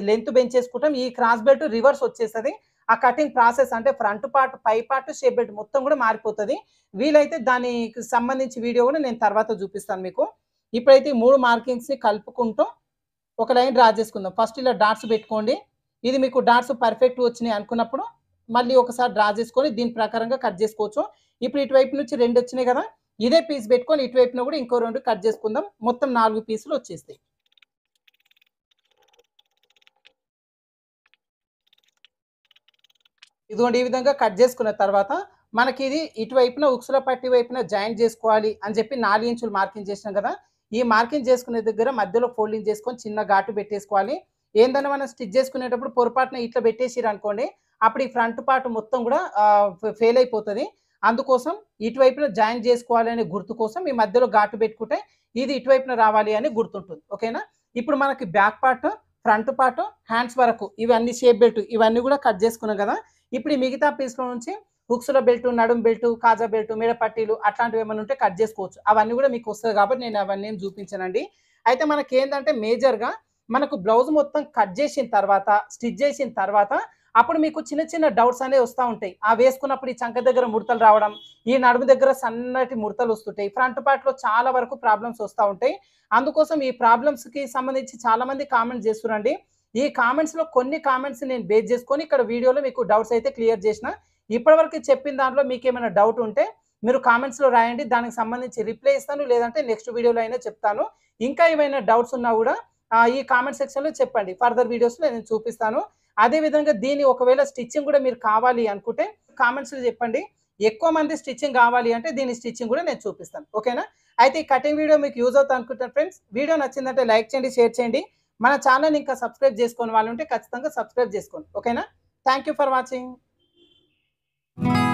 లెంత్ పెంచేసుకుంటాం ఈ క్రాస్ బెల్ట్ రివర్స్ వచ్చేస్తుంది ఆ కటింగ్ ప్రాసెస్ అంటే ఫ్రంట్ పార్ట్ పై పార్ట్ షేప్ బెల్ట్ మొత్తం కూడా మారిపోతుంది వీలైతే దానికి సంబంధించి వీడియో కూడా నేను తర్వాత చూపిస్తాను మీకు ఇప్పుడైతే మూడు మార్కింగ్స్ని కలుపుకుంటూ ఒక లైన్ డ్రా చేసుకుందాం ఫస్ట్ ఇలా డాట్స్ పెట్టుకోండి ఇది మీకు డాట్స్ పర్ఫెక్ట్ వచ్చినాయి అనుకున్నప్పుడు మళ్ళీ ఒకసారి డ్రా చేసుకొని దీని ప్రకారంగా కట్ చేసుకోవచ్చు ఇప్పుడు ఇటువైపు నుంచి రెండు వచ్చినాయి కదా ఇదే పీస్ పెట్టుకొని ఇటువైపున కూడా ఇంకో రెండు కట్ చేసుకుందాం మొత్తం నాలుగు పీసులు వచ్చేస్తాయి ఇదిగోండి ఈ విధంగా కట్ చేసుకున్న తర్వాత మనకి ఇది ఇటువైపున ఉక్సుల పట్టి వైపున జాయింట్ చేసుకోవాలి అని చెప్పి నాలుగు ఇంచులు మార్కింగ్ చేసినాం కదా ఈ మార్కింగ్ చేసుకునే దగ్గర మధ్యలో ఫోల్డింగ్ చేసుకొని చిన్న ఘాటు పెట్టేసుకోవాలి ఏందన్నా మనం స్టిచ్ చేసుకునేటప్పుడు పొరపాటున ఇట్లా పెట్టేసిరు అనుకోండి అప్పుడు ఈ ఫ్రంట్ పార్ట్ మొత్తం కూడా ఫెయిల్ అయిపోతుంది అందుకోసం ఇటువైపున జాయిన్ చేసుకోవాలి అనే గుర్తు కోసం ఈ మధ్యలో ఘాటు పెట్టుకుంటే ఇది ఇటువైపున రావాలి అని గుర్తుంటుంది ఓకేనా ఇప్పుడు మనకి back part front part hands వరకు ఇవన్నీ షేప్ బెల్ట్ ఇవన్నీ కూడా కట్ చేసుకున్నాం కదా ఇప్పుడు ఈ మిగతా పీస్లో నుంచి లో బెల్ట్ నడుం బెల్ట్ కాజా బెల్ట్ పట్టీలు అట్లాంటివి ఏమైనా ఉంటే కట్ చేసుకోవచ్చు అవన్నీ కూడా మీకు వస్తుంది కాబట్టి నేను అవన్నీ ఏం చూపించానండి అయితే మనకి ఏంటంటే మేజర్గా మనకు బ్లౌజ్ మొత్తం కట్ చేసిన తర్వాత స్టిచ్ చేసిన తర్వాత అప్పుడు మీకు చిన్న చిన్న డౌట్స్ అనేవి వస్తూ ఉంటాయి ఆ వేసుకున్నప్పుడు ఈ చంక దగ్గర ముడతలు రావడం ఈ నడుము దగ్గర సన్నటి ముడతలు వస్తుంటాయి ఫ్రంట్ పార్ట్లో చాలా వరకు ప్రాబ్లమ్స్ వస్తూ ఉంటాయి అందుకోసం ఈ ప్రాబ్లమ్స్కి సంబంధించి చాలామంది కామెంట్స్ చేస్తున్నారండి ఈ కామెంట్స్లో కొన్ని కామెంట్స్ నేను బేస్ చేసుకొని ఇక్కడ వీడియోలో మీకు డౌట్స్ అయితే క్లియర్ చేసిన ఇప్పటివరకు చెప్పిన దాంట్లో మీకు ఏమైనా డౌట్ ఉంటే మీరు కామెంట్స్లో రాయండి దానికి సంబంధించి రిప్లై ఇస్తాను లేదంటే నెక్స్ట్ వీడియోలో అయినా చెప్తాను ఇంకా ఏమైనా డౌట్స్ ఉన్నా కూడా ఈ కామెంట్ సెక్షన్లో చెప్పండి ఫర్దర్ వీడియోస్లో నేను చూపిస్తాను అదేవిధంగా దీన్ని ఒకవేళ స్టిచ్చింగ్ కూడా మీరు కావాలి అనుకుంటే కామెంట్స్లో చెప్పండి ఎక్కువ మంది స్టిచ్చింగ్ కావాలి అంటే దీని స్టిచ్చింగ్ కూడా నేను చూపిస్తాను ఓకేనా అయితే ఈ కటింగ్ వీడియో మీకు యూజ్ అవుతా అనుకుంటాను ఫ్రెండ్స్ వీడియో నచ్చిందంటే లైక్ చేయండి షేర్ చేయండి మన ఛానల్ ఇంకా సబ్స్క్రైబ్ చేసుకోని వాళ్ళు ఉంటే ఖచ్చితంగా సబ్స్క్రైబ్ చేసుకోండి ఓకేనా thank for watching Thank you.